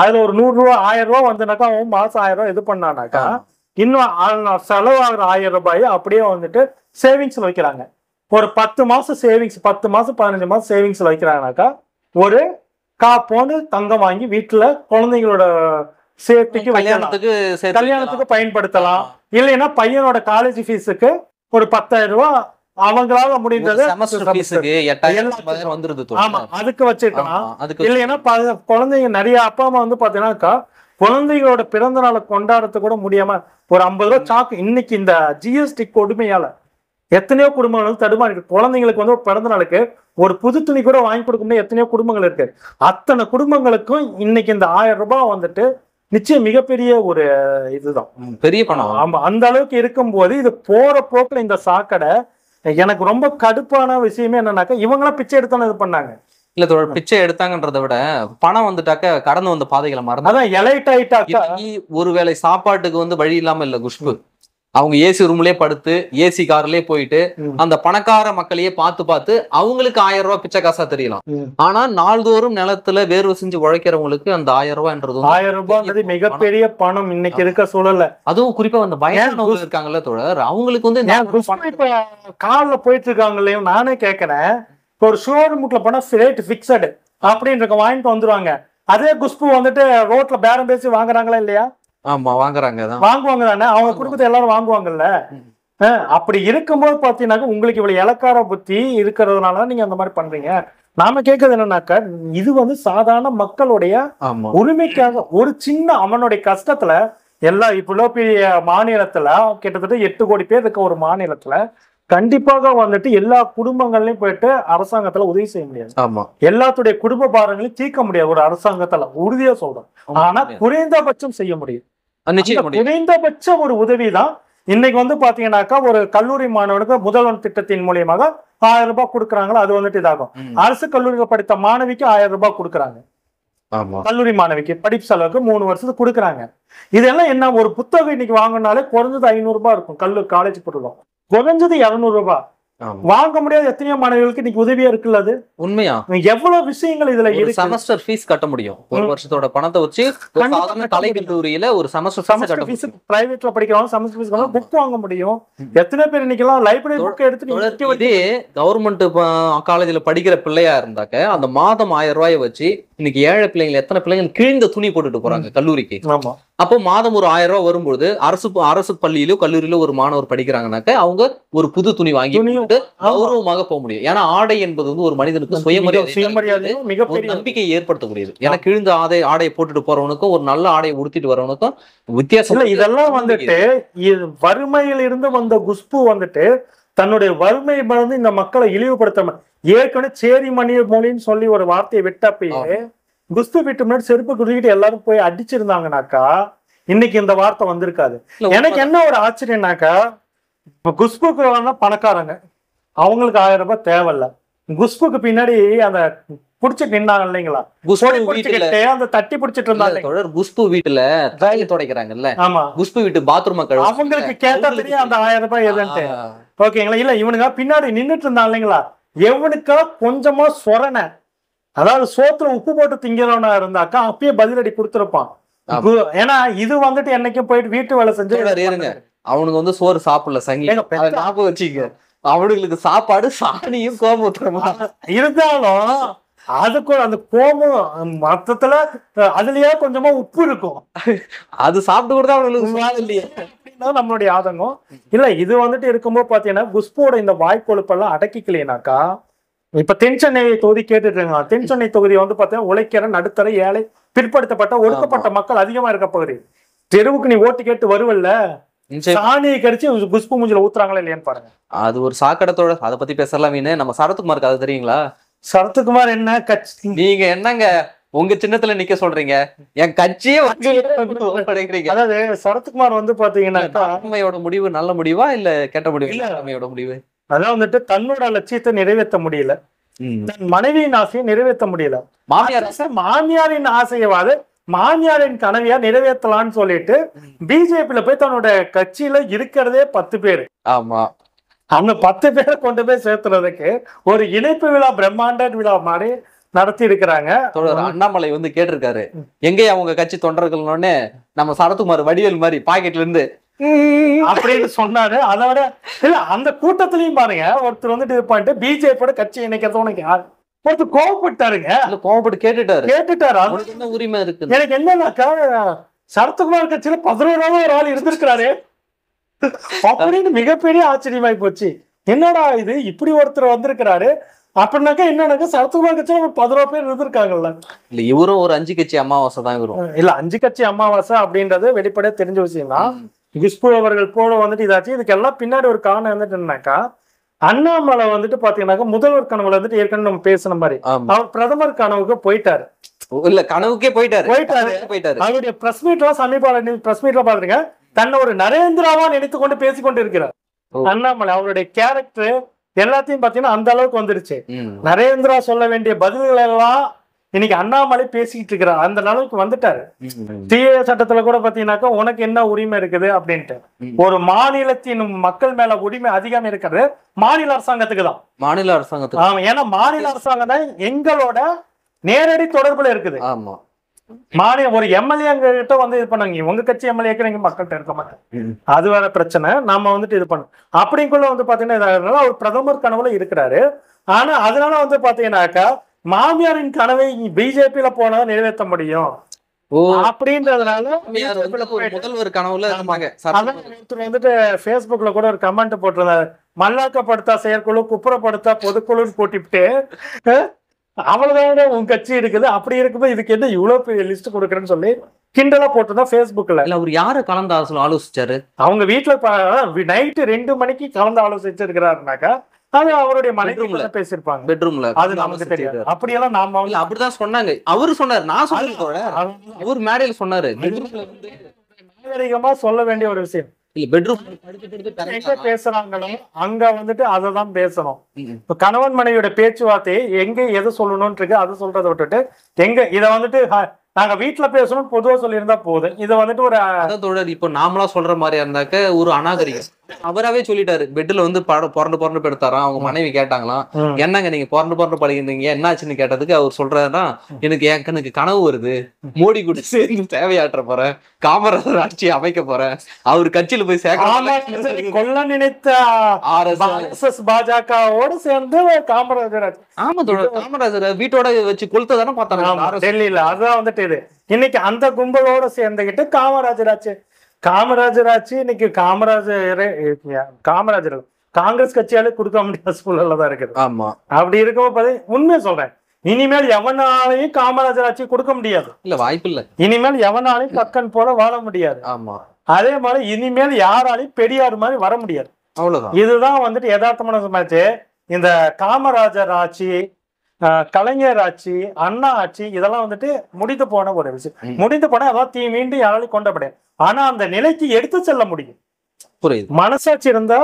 அதுல ஒரு நூறு ரூபா ஆயிரம் ரூபா வந்துனாக்கா அவன் மாசம் ஆயிரம் ரூபா இது பண்ணானாக்கா இன்னும் செலவாகிற ஆயிரம் ரூபாய் அப்படியே வந்துட்டு சேவிங்ஸ்ல வைக்கிறாங்க ஒரு பத்து மாசம் சேவிங்ஸ் பத்து மாசம் பதினஞ்சு மாசம் சேவிங்ஸ்ல வைக்கிறாங்கனாக்கா ஒரு கா தங்கம் வாங்கி வீட்டுல குழந்தைங்களோட சேஃப்டிக்கு கல்யாணத்துக்கு கல்யாணத்துக்கு பயன்படுத்தலாம் இல்லைன்னா பையனோட காலேஜ் ஃபீஸுக்கு ஒரு பத்தாயிரம் ரூபா அவங்களால முடிந்தது ஆமா அதுக்கு வச்சுக்கலாம் இல்லைன்னா குழந்தைங்க நிறைய அப்பா அம்மா வந்து பாத்தீங்கன்னாக்கா குழந்தைகளோட பிறந்த நாளை கொண்டாடுறது கூட முடியாம ஒரு ஐம்பது ரூபா சாக்கு இன்னைக்கு இந்த ஜிஎஸ்டி கொடுமையால எத்தனையோ குடும்பங்கள் வந்து தடுமாறி இருக்கு குழந்தைங்களுக்கு வந்து ஒரு பிறந்த நாளுக்கு ஒரு புது துணி கூட வாங்கி கொடுக்கணும் எத்தனையோ குடும்பங்கள் இருக்கு அத்தனை குடும்பங்களுக்கும் இன்னைக்கு இந்த ஆயிரம் ரூபாய் வந்துட்டு நிச்சயம் மிகப்பெரிய ஒரு இதுதான் பெரிய பணம் ஆமா அந்த அளவுக்கு இருக்கும் போது இது போற போக்குல இந்த சாக்கடை எனக்கு ரொம்ப கடுப்பான விஷயமே என்னன்னாக்கா இவங்களாம் பிச்சை எடுத்தாலும் இது பண்ணாங்க இல்ல தோழர் பிச்சை எடுத்தாங்கன்றத விட பணம் வந்துட்டாக்க கடந்து வந்த பாதைகளை மறந்து அதான் எலைட் ஆயிட்டா ஒருவேளை சாப்பாட்டுக்கு வந்து வழி இல்லாம இல்ல குஷ்பு அவங்க ஏசி ரூம்லயே படுத்து ஏசி கார்லயே போயிட்டு அந்த பணக்கார மக்களையே பார்த்து பார்த்து அவங்களுக்கு ஆயிரம் ரூபாய் பிச்சை காசா தெரியலாம் ஆனா நாள்தோறும் நிலத்துல வேர்வு செஞ்சு உழைக்கிறவங்களுக்கு அந்த ஆயிரம் ரூபாய்ன்றது ஆயிரம் ரூபாய் மிகப்பெரிய பணம் இன்னைக்கு இருக்க சூழல்ல அதுவும் குறிப்பா அந்த பயங்கர இருக்காங்கல்ல தோழர் அவங்களுக்கு வந்து கால போயிட்டு இருக்காங்களே நானே கேக்குறேன் இப்போ ஒரு ஷோரூம்ல போனா ரேட் பிக்சடு அப்படின்ற வாங்கிட்டு வந்துருவாங்க அதே குஷ்பு வந்துட்டு ரோட்ல பேரம் பேசி வாங்குறாங்களா இல்லையா ஆமா வாங்குறாங்க வாங்குவாங்க தானே அவங்க குடும்பத்தை எல்லாரும் வாங்குவாங்கல்ல அப்படி இருக்கும்போது பாத்தீங்கன்னா உங்களுக்கு இவ்வளவு இலக்கார புத்தி இருக்கிறதுனாலதான் நீங்க அந்த மாதிரி பண்றீங்க நாம கேட்கறது என்னன்னாக்கா இது வந்து சாதாரண மக்களுடைய உரிமைக்காக ஒரு சின்ன அவனுடைய கஷ்டத்துல எல்லா இவ்வளோ பெரிய மாநிலத்துல கிட்டத்தட்ட எட்டு கோடி பேர் இருக்க ஒரு மாநிலத்துல கண்டிப்பாக வந்துட்டு எல்லா குடும்பங்கள்லயும் போயிட்டு அரசாங்கத்துல உதவி செய்ய முடியாது ஆமா எல்லாத்துடைய குடும்ப பாரங்களையும் தீர்க்க முடியாது ஒரு அரசாங்கத்துல உறுதியா சொல்றோம் ஆனா குறைந்தபட்சம் செய்ய முடியும் குறைந்தபட்ச ஒரு உதவி தான் இன்னைக்கு வந்து பாத்தீங்கன்னாக்கா ஒரு கல்லூரி மாணவனுக்கு முதல்வன் திட்டத்தின் மூலியமாக ஆயிரம் ரூபாய் கொடுக்குறாங்களோ அது வந்துட்டு இதாகும் அரசு கல்லூரியில் படித்த மாணவிக்கு ஆயிரம் ரூபாய் கொடுக்குறாங்க கல்லூரி மாணவிக்கு படிப்பு செலவுக்கு மூணு வருஷத்துக்கு கொடுக்குறாங்க இதெல்லாம் என்ன ஒரு புத்தகம் இன்னைக்கு வாங்கினாலே குறைஞ்சது ஐநூறு ரூபாய் இருக்கும் கல்லூரி காலேஜ் பொருளும் குறைஞ்சது இரநூறு ரூபாய் வாங்க முடியாத எத்தனையோ மாணவர்களுக்கு இன்னைக்கு உதவியா இருக்குல்ல அது உண்மையா எவ்வளவு விஷயங்கள் இதுல இருக்கு செமஸ்டர் ஃபீஸ் கட்ட முடியும் ஒரு வருஷத்தோட பணத்தை வச்சு கலை கல்லூரியில ஒரு செமஸ்டர் செமஸ்டர் ஃபீஸ் பிரைவேட்ல படிக்கிறவங்க செமஸ்டர் ஃபீஸ் புக் வாங்க முடியும் எத்தனை பேர் இன்னைக்கு எல்லாம் லைப்ரரி புக் எடுத்து இதே கவர்மெண்ட் காலேஜ்ல படிக்கிற பிள்ளையா இருந்தாக்க அந்த மாதம் ஆயிரம் ரூபாயை வச்சு இன்னைக்கு ஏழை பிள்ளைங்க எத்தனை பிள்ளைங்க கிழிந்த துணி போட்டுட்டு போறாங்க கல்லூரிக்கு ஆமா அப்போ மாதம் ஒரு ஆயிரம் ரூபாய் வரும்போது அரசு அரசு பள்ளியிலோ கல்லூரியிலோ ஒரு மாணவர் படிக்கிறாங்கனாக்க அவங்க ஒரு புது துணி வாங்கி கௌரவமாக போக முடியும் ஏன்னா ஆடை என்பது வந்து ஒரு மனிதனுக்கு சுயமரியாதை நம்பிக்கையை ஏற்படுத்தக்கூடியது ஏன்னா கிழிந்த ஆடை ஆடையை போட்டுட்டு போறவனுக்கும் ஒரு நல்ல ஆடையை உடுத்திட்டு வரவனுக்கும் வித்தியாசம் இதெல்லாம் வந்துட்டு வறுமையில் இருந்து வந்த குஷ்பு வந்துட்டு தன்னுடைய வறுமை மறந்து இந்த மக்களை இழிவுபடுத்த ஏற்கனவே சேரி மணி மொழின்னு சொல்லி ஒரு வார்த்தையை விட்டப்பயே குஸ்து வீட்டு முன்னாடி செருப்பு குதிக்கிட்டு எல்லாரும் போய் அடிச்சிருந்தாங்கனாக்கா இன்னைக்கு இந்த வார்த்தை வந்திருக்காது எனக்கு என்ன ஒரு ஆச்சரியம்னாக்கா இப்ப குஸ்புக்கு பணக்காரங்க அவங்களுக்கு ஆயிரம் ரூபாய் தேவையில்ல குஸ்புக்கு பின்னாடி அந்த புடிச்சிட்டு நின்னாங்க இல்லைங்களா அந்த தட்டி புடிச்சிட்டு இருந்தாங்க குஸ்பு வீட்டுல ராகி துடைக்கிறாங்கல்ல ஆமா குஸ்பு வீட்டு பாத்ரூம் அவங்களுக்கு கேட்டா அந்த ஆயிரம் ரூபாய் எதுன்ட்டு ஓகேங்களா இல்ல இவனுங்க பின்னாடி நின்றுட்டு இருந்தான் இல்லைங்களா எவனுக்கா கொஞ்சமா சொரணை அதாவது சோத்துல உப்பு போட்டு திங்கிறவனா இருந்தாக்கா அப்பயே பதிலடி கொடுத்துருப்பான் ஏன்னா இது வந்துட்டு என்னைக்கும் போயிட்டு வீட்டு வேலை செஞ்சு அவனுக்கு வந்து சோறு சாப்பிடல சங்கி ஞாபகம் வச்சுக்க அவனுங்களுக்கு சாப்பாடு சாணியும் கோபம் இருந்தாலும் அதுக்கு அந்த கோபம் மொத்தத்துல அதுலயே கொஞ்சமா உப்பு இருக்கும் அது சாப்பிட்டு கூட அவனுக்கு இல்லையே நம்மளுடைய ஆதங்கம் இல்ல இது வந்துட்டு இருக்கும்போது பாத்தீங்கன்னா குஸ்போட இந்த வாய்க்கொழுப்பெல்லாம் அடக்கிக்கலைனாக்கா இப்ப தென்சென்னை தொகுதி கேட்டுட்டு இருக்காங்க தென்சென்னை தொகுதி வந்து பாத்தீங்கன்னா உழைக்கிற நடுத்தர ஏழை பிற்படுத்தப்பட்ட ஒடுக்கப்பட்ட மக்கள் அதிகமா இருக்க பகுதி தெருவுக்கு நீ ஓட்டு கேட்டு வருவல்ல சாணியை கடிச்சு குஷ்பு மூஞ்சில ஊத்துறாங்களா இல்லையான்னு பாருங்க அது ஒரு சாக்கடத்தோட அதை பத்தி பேசலாம் மீன் நம்ம சரத்குமார் அது தெரியுங்களா சரத்குமார் என்ன கட்சி நீங்க என்னங்க உங்க சின்னத்துல நிக்க சொல்றீங்க என் கட்சியே அதாவது சரத்குமார் வந்து பாத்தீங்கன்னா முடிவு நல்ல முடிவா இல்ல கெட்ட முடிவு இல்ல முடிவு அதான் வந்துட்டு தன்னோட லட்சியத்தை நிறைவேற்ற முடியல தன் மனைவியின் ஆசையை நிறைவேற்ற முடியல மாமியாரின் ஆசையவாது மாமியாரின் கனவியா நிறைவேற்றலாம்னு சொல்லிட்டு பிஜேபியில போய் தன்னோட கட்சியில இருக்கிறதே பத்து பேரு ஆமா அவங்க பத்து பேரை கொண்டு போய் சேர்த்துறதுக்கு ஒரு இணைப்பு விழா பிரம்மாண்ட விழா மாதிரி நடத்தி இருக்கிறாங்க அண்ணாமலை வந்து கேட்டிருக்காரு எங்கே அவங்க கட்சி தொண்டர்கள்னு நம்ம சரத்குமார் வடிவேல் மாதிரி பாக்கெட்ல இருந்து அப்படின்னு சொன்னாரு அதை விட இல்ல அந்த கூட்டத்திலயும் பாருங்க ஒருத்தர் வந்துட்டு இது பண்ணிட்டு பிஜேபியோட கட்சி இணைக்கிறது உனக்கு யாரு ஒருத்தர் கோவப்பட்டாருங்க கோவப்பட்டு கேட்டுட்டாரு கேட்டுட்டாரு என்ன உரிமை இருக்கு எனக்கு என்னன்னாக்கா சரத்குமார் கட்சியில பதினோராவது ஒரு ஆள் இருந்திருக்கிறாரு அப்படின்னு மிகப்பெரிய ஆச்சரியமாய் போச்சு என்னடா இது இப்படி ஒருத்தர் வந்திருக்கிறாரு அப்படின்னாக்கா என்னன்னா சரத்குமார் கட்சியில ஒரு பதினோரு பேர் இருந்திருக்காங்கல்ல இல்ல இவரும் ஒரு அஞ்சு கட்சி அமாவாசை தான் இவரும் இல்ல அஞ்சு கட்சி அமாவாசை அப்படின்றது வெளிப்படையா தெரிஞ்ச விஷயம் தான் குஷ்பு அவர்கள் போல வந்துட்டு இதாச்சு இதுக்கெல்லாம் பின்னாடி ஒரு காரணம் வந்துட்டு என்னன்னாக்கா அண்ணாமலை வந்துட்டு பாத்தீங்கன்னாக்கா முதல்வர் கனவுல வந்துட்டு ஏற்கனவே நம்ம பேசின மாதிரி அவர் பிரதமர் கனவுக்கு போயிட்டாரு இல்ல கனவுக்கே போயிட்டாரு போயிட்டாரு போயிட்டாரு அவருடைய பிரஸ் மீட் எல்லாம் சமீப பிரஸ் மீட்ல பாத்துருங்க தன்னை ஒரு நரேந்திராவா நினைத்து கொண்டு பேசிக்கொண்டு இருக்கிறார் அண்ணாமலை அவருடைய கேரக்டர் எல்லாத்தையும் பாத்தீங்கன்னா அந்த அளவுக்கு வந்துருச்சு நரேந்திரா சொல்ல வேண்டிய பதில்கள் எல்லாம் இன்னைக்கு அண்ணாமலை பேசிக்கிட்டு இருக்கிறார் அந்த அளவுக்கு வந்துட்டாரு சிஏ சட்டத்துல கூட பாத்தீங்கன்னாக்கா உனக்கு என்ன உரிமை இருக்குது அப்படின்ட்டு ஒரு மாநிலத்தின் மக்கள் மேல உரிமை அதிகம் இருக்கிறது மாநில அரசாங்கத்துக்கு தான் மாநில அரசாங்கத்துக்கு ஆமா ஏன்னா மாநில அரசாங்கம் தான் எங்களோட நேரடி தொடர்புல இருக்குது ஆமா மாநில ஒரு எம்எல்ஏ கிட்ட வந்து இது பண்ணாங்க உங்க கட்சி எம்எல்ஏக்கு நீங்க மக்கள்கிட்ட இருக்க மாட்டேன் அது வேற பிரச்சனை நாம வந்துட்டு இது பண்ணும் அப்படிங்குள்ள வந்து பாத்தீங்கன்னா அவர் பிரதமர் கனவுல இருக்கிறாரு ஆனா அதனால வந்து பாத்தீங்கன்னாக்கா மாமியாரின் கனவை பிஜேபியில போனதான் நிறைவேற்ற முடியும் அப்படின்றதுனால முதல்வர் கனவுல வந்துட்டு பேஸ்புக்ல கூட ஒரு கமெண்ட் போட்டிருந்தாரு மல்லாக்கப்படுத்தா செயற்குழு குப்புறப்படுத்தா பொதுக்குழுன்னு போட்டிட்டு அவ்வளவுதான் உன் கட்சி இருக்குது அப்படி இருக்கும்போது இதுக்கு என்ன இவ்வளவு பெரிய லிஸ்ட் கொடுக்குறேன்னு சொல்லி கிண்டலா போட்டிருந்தா பேஸ்புக்ல இல்ல அவர் யாரு கலந்து ஆலோசிச்சாரு அவங்க வீட்டுல நைட்டு ரெண்டு மணிக்கு கலந்து ஆலோசிச்சிருக்கிறாருனாக்கா அது அவருடைய மனைவில பேசிருப்பாங்க பெட்ரூம்ல அது நமக்கு தெரியாது அப்படியெல்லாம் நாம இல்ல அப்படிதான் சொன்னாங்க அவரு சொன்னாரு நான் சொன்னேன் அவர் மேடையில சொன்னாரு நாகரிகமா சொல்ல வேண்டிய ஒரு விஷயம் பெட்ரூம் எங்க அங்க வந்துட்டு அதை பேசணும் இப்ப கணவன் மனைவியோட பேச்சுவார்த்தையை எங்க எதை சொல்லணும்னு இருக்கு அதை சொல்றதை விட்டுட்டு எங்க இதை வந்துட்டு நாங்க வீட்டுல பேசணும் பொதுவா சொல்லியிருந்தா போதும் இது வந்துட்டு ஒரு இப்ப நாமளா சொல்ற மாதிரியா இருந்தாக்க ஒரு அநாகரிகம் அவராவே சொல்லிட்டாரு பெட்ல வந்து பொறண்டு பொறண்டு பெடுத்தாராம் அவங்க மனைவி கேட்டாங்களாம் என்னங்க நீங்க பொறண்டு பொறண்டு பழகிருந்தீங்க என்னாச்சுன்னு கேட்டதுக்கு அவர் சொல்றாருன்னா எனக்கு கண்ணுக்கு கனவு வருது மோடி கூட சேர்ந்து தேவையாற்ற போறேன் காமராஜர் ஆட்சி அமைக்க போறேன் அவர் கட்சியில போய் சேர்க்க கொல்ல நினைத்த எஸ் பாஜகவோடு சேர்ந்து காமராஜர் ஆமா காமராஜர் வீட்டோட வச்சு கொளுத்ததானே பார்த்தாங்க அதான் வந்துட்டு முடியுது இன்னைக்கு அந்த கும்பலோட சேர்ந்துகிட்டு காமராஜராச்சு காமராஜராச்சு இன்னைக்கு காமராஜர் காமராஜர் காங்கிரஸ் கட்சியாலே கொடுக்க முடியாத சூழல்ல தான் இருக்குது ஆமா அப்படி இருக்கும் உண்மையை சொல்றேன் இனிமேல் எவனாலையும் காமராஜர் ஆட்சி கொடுக்க முடியாது இல்ல வாய்ப்பு இல்ல இனிமேல் எவனாலையும் கக்கன் போல வாழ முடியாது ஆமா அதே மாதிரி இனிமேல் யாராலையும் பெரியார் மாதிரி வர முடியாது அவ்வளவுதான் இதுதான் வந்துட்டு யதார்த்தமான சமாச்சு இந்த காமராஜர் ஆட்சி கலைஞர் ஆட்சி அண்ணா ஆட்சி இதெல்லாம் வந்துட்டு முடிந்து போன ஒரு விஷயம் முடிந்து போன அதாவது தீ மீண்டும் யாராலையும் கொண்டப்படையும் ஆனா அந்த நிலைக்கு எடுத்து செல்ல முடியும் புரியுது மனசாட்சி இருந்தா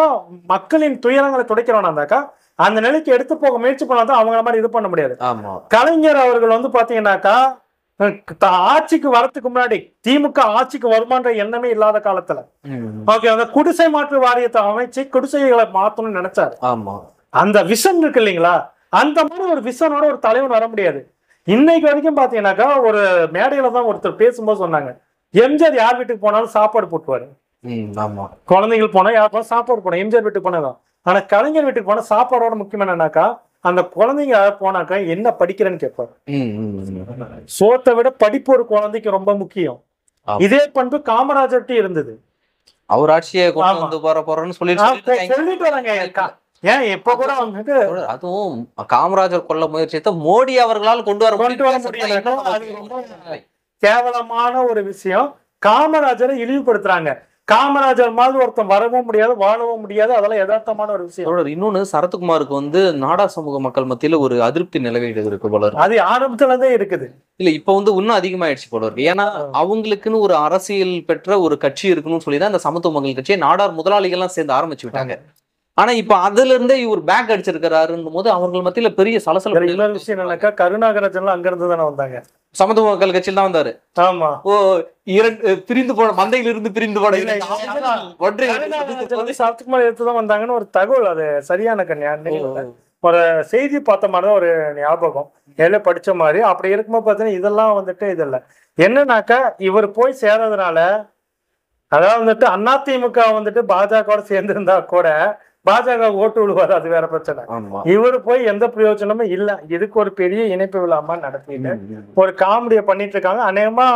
மக்களின் துயரங்களை துடைக்கிறோம்னாக்கா அந்த நிலைக்கு எடுத்து போக முயற்சி பண்ணாதான் அவங்கள மாதிரி இது பண்ண முடியாது கலைஞர் அவர்கள் வந்து பாத்தீங்கன்னாக்கா ஆட்சிக்கு வரத்துக்கு முன்னாடி திமுக ஆட்சிக்கு வருமான்ற எண்ணமே இல்லாத காலத்துல ஓகே அந்த குடிசை மாற்று வாரியத்தை அமைச்சு குடிசைகளை மாத்தணும்னு நினைச்சாரு ஆமா அந்த விஷன் இருக்கு இல்லைங்களா அந்த மாதிரி ஒரு விசனோட ஒரு தலைவன் வர முடியாது இன்னைக்கு வரைக்கும் பாத்தீங்கன்னாக்கா ஒரு மேடையில தான் ஒருத்தர் பேசும்போது சொன்னாங்க எம்ஜிஆர் யார் வீட்டுக்கு போனாலும் சாப்பாடு போட்டுவாரு குழந்தைகள் போனா போனா சாப்பாடு போனோம் எம்ஜிஆர் வீட்டுக்கு போனதான் ஆனா கலைஞர் வீட்டுக்கு போனா சாப்பாடோட முக்கியம் என்னன்னாக்கா அந்த குழந்தைங்க போனாக்கா என்ன படிக்கிறேன்னு கேட்பாரு சோத்தை விட படிப்பு ஒரு குழந்தைக்கு ரொம்ப முக்கியம் இதே பண்பு காமராஜர்கிட்ட இருந்தது அவர் ஆட்சியை கொண்டு வந்து போற போறோம்னு சொல்லி சொல்லிட்டு வராங்க ஏன் இப்ப கூட வந்துட்டு அதுவும் காமராஜர் கொள்ள முயற்சித்த மோடி அவர்களால் கொண்டு வர கேவலமான ஒரு விஷயம் காமராஜரை இழிவுபடுத்துறாங்க காமராஜர் மாதிரி ஒருத்தன் வரவும் முடியாது வாழவும் முடியாது அதெல்லாம் யதார்த்தமான ஒரு விஷயம் இன்னொன்னு சரத்குமாருக்கு வந்து நாடா சமூக மக்கள் மத்தியில ஒரு அதிருப்தி நிலவீடு இருக்கு போல அது ஆரம்பத்துல இருக்குது இல்ல இப்ப வந்து இன்னும் அதிகமாயிடுச்சு போல இருக்கு ஏன்னா அவங்களுக்குன்னு ஒரு அரசியல் பெற்ற ஒரு கட்சி இருக்கணும்னு சொல்லி தான் இந்த சமத்துவ மக்கள் கட்சியை நாடார் முதலாளிகள்லாம் சேர்ந்து ஆரம்பிச்சு விட்டாங்க ஆனா இப்ப அதுல இருந்தே இவர் பேக் அடிச்சிருக்கிறாருங்கும் போது அவர்கள் மத்தியில பெரிய சலசல விஷயம் நினைக்கா கருணாகரஜன் அங்க இருந்து தானே வந்தாங்க சமத்துவ மக்கள் கட்சியில் தான் வந்தாரு ஆமா ஓ இரண்டு பிரிந்து போன மந்தையில் இருந்து பிரிந்து போன ஒன்றை எடுத்து தான் வந்தாங்கன்னு ஒரு தகவல் அது சரியான கன்யா ஒரு செய்தி பார்த்த மாதிரி தான் ஒரு ஞாபகம் எல்ல படிச்ச மாதிரி அப்படி இருக்கும்போது பார்த்தீங்கன்னா இதெல்லாம் வந்துட்டு இது இல்ல என்னன்னாக்கா இவர் போய் சேர்றதுனால அதாவது வந்துட்டு அதிமுக வந்துட்டு பாஜகவோட சேர்ந்திருந்தா கூட பாஜக ஓட்டு விழுவாரு அது வேற பிரச்சனை இவரு போய் எந்த பிரயோஜனமும் இல்ல இதுக்கு ஒரு பெரிய இணைப்பு விழாமா நடத்திட்டு ஒரு காமெடியை பண்ணிட்டு இருக்காங்க அநேகமா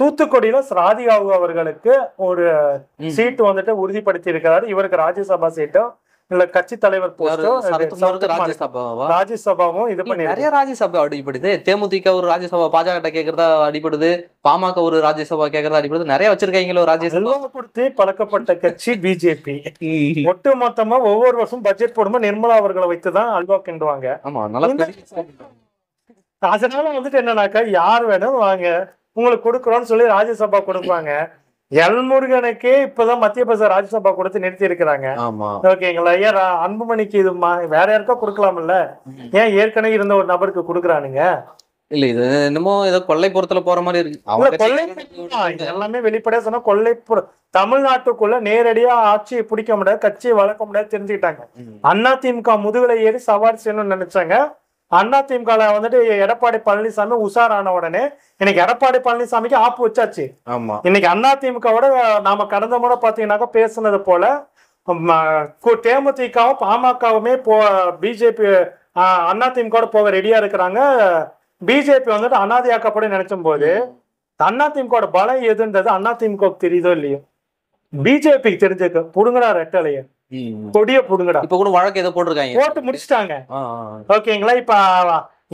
தூத்துக்குடியில ராதிகாவு அவர்களுக்கு ஒரு சீட்டு வந்துட்டு உறுதிப்படுத்தி இருக்கிறாரு இவருக்கு ராஜ்யசபா சீட்டும் இல்ல கட்சி தலைவர் ராஜ்யசபாவும் இது பண்ணி நிறைய ராஜ்யசபா அடிப்படுது தேமுதிக ஒரு ராஜ்யசபா பாஜக கிட்ட கேக்குறதா அடிப்படுது பாமக ஒரு ராஜ்யசபா கேக்குறதா அடிப்படுது நிறைய வச்சிருக்காங்களோ ராஜ்யசபா கொடுத்து பழக்கப்பட்ட கட்சி பிஜேபி ஒட்டு மொத்தமா ஒவ்வொரு வருஷம் பட்ஜெட் போடும்போது நிர்மலா அவர்களை வைத்துதான் அல்வா கிண்டுவாங்க ஆமா நல்லா அதனால வந்துட்டு என்னன்னாக்கா யார் வேணும் வாங்க உங்களுக்கு கொடுக்குறோம்னு சொல்லி ராஜ்யசபா கொடுப்பாங்க எல்முருகனுக்கே இப்பதான் மத்திய பிரதேச ராஜ்யசபா கொடுத்து நிறுத்தி இருக்கிறாங்க ஓகேங்களா ஏன் அன்புமணிக்கு இது வேற யாருக்கா இல்ல ஏன் ஏற்கனவே இருந்த ஒரு நபருக்கு கொடுக்குறானுங்க இல்ல இது என்னமோ ஏதோ கொள்ளைப்புறத்துல போற மாதிரி இருக்கு கொள்ளை எல்லாமே வெளிப்படையா சொன்னா கொள்ளைப்புற தமிழ்நாட்டுக்குள்ள நேரடியா ஆட்சியை பிடிக்க முடியாது கட்சியை வளர்க்க முடியாது தெரிஞ்சுக்கிட்டாங்க அதிமுக முதுகலை ஏறி சவாரி செய்யணும்னு நினைச்சாங்க அண்ணா திமுக வந்துட்டு எடப்பாடி பழனிசாமி உஷாரான உடனே இன்னைக்கு எடப்பாடி பழனிசாமிக்கு ஆப்பு வச்சாச்சு ஆமா இன்னைக்கு அண்ணா திமுகவோட நாம கடந்த முறை பாத்தீங்கன்னாக்கா பேசுனது போல தேமுதிகவும் பாமகவுமே போ பிஜேபி அண்ணா திமுக போக ரெடியா இருக்கிறாங்க பிஜேபி வந்துட்டு அனாதையாக்கப்படும் நினைச்சும் போது அண்ணா திமுக பலம் எதுன்றது அண்ணா திமுக தெரியுதோ இல்லையோ பிஜேபிக்கு தெரிஞ்சிருக்க புடுங்கடா ரெட்டலையே கொடிய புடுங்கடா இப்ப கூட வழக்கு ஏதோ போட்டிருக்காங்க போட்டு முடிச்சிட்டாங்க ஓகேங்களா இப்ப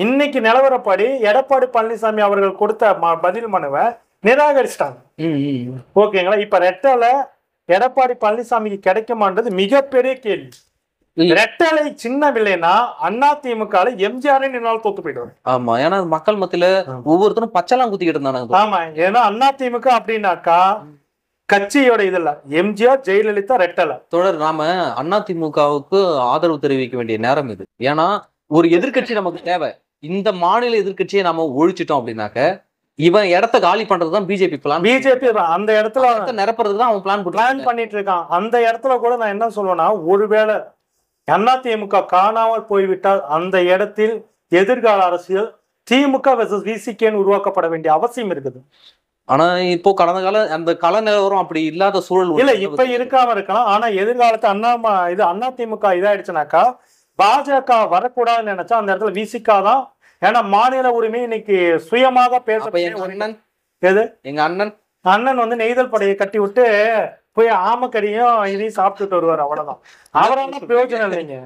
இன்னைக்கு நிலவரப்படி எடப்பாடி பழனிசாமி அவர்கள் கொடுத்த பதில் மனுவை நிராகரிச்சிட்டாங்க ஓகேங்களா இப்ப ரெட்டலை எடப்பாடி பழனிசாமிக்கு கிடைக்குமான்றது மிகப்பெரிய கேள்வி ரெட்டலை சின்ன இல்லைன்னா அண்ணா திமுக எம்ஜிஆர் என்னால் தோத்து போயிடுவாங்க ஆமா ஏன்னா மக்கள் மத்தியில ஒவ்வொருத்தரும் பச்சைலாம் குத்திக்கிட்டு இருந்தாங்க ஆமா ஏன்னா அண்ணா திமுக அப்படின்னாக்கா கட்சியோட இதில் எம்ஜிஆர் ஜெயலலிதா ரெட்டலை தொடர் நாம அதிமுகவுக்கு ஆதரவு தெரிவிக்க வேண்டிய நேரம் இது ஏன்னா ஒரு எதிர்கட்சி நமக்கு தேவை இந்த மாநில எதிர்கட்சியை நாம ஒழிச்சிட்டோம் அப்படின்னாக்க இவன் இடத்த காலி பண்றதுதான் பிஜேபி பிளான் பிஜேபி அந்த இடத்துல நிரப்புறதுக்கு தான் அவன் பிளான் பிளான் பண்ணிட்டு இருக்கான் அந்த இடத்துல கூட நான் என்ன சொல்லுவேன்னா ஒருவேளை அதிமுக காணாமல் போய்விட்டால் அந்த இடத்தில் எதிர்கால அரசியல் திமுக விசிகேன்னு உருவாக்கப்பட வேண்டிய அவசியம் இருக்குது ஆனா இப்போ கடந்த கால அந்த கல நிலவரம் அப்படி இல்லாத சூழல் இல்ல இப்ப இருக்காம இருக்கலாம் ஆனா எதிர்காலத்து அண்ணாமா இது அண்ணா திமுக இதாயிடுச்சுனாக்கா பாஜக வரக்கூடாதுன்னு நினைச்சா அந்த இடத்துல விசிகா தான் ஏன்னா மாநில உரிமை இன்னைக்கு சுயமாக பேச அண்ணன் எது எங்க அண்ணன் அண்ணன் வந்து நெய்தல் படையை கட்டி விட்டு போய் ஆமக்கறியும் இதையும் சாப்பிட்டுட்டு வருவார் அவ்வளவுதான் அவரான பிரயோஜனம் இல்லைங்க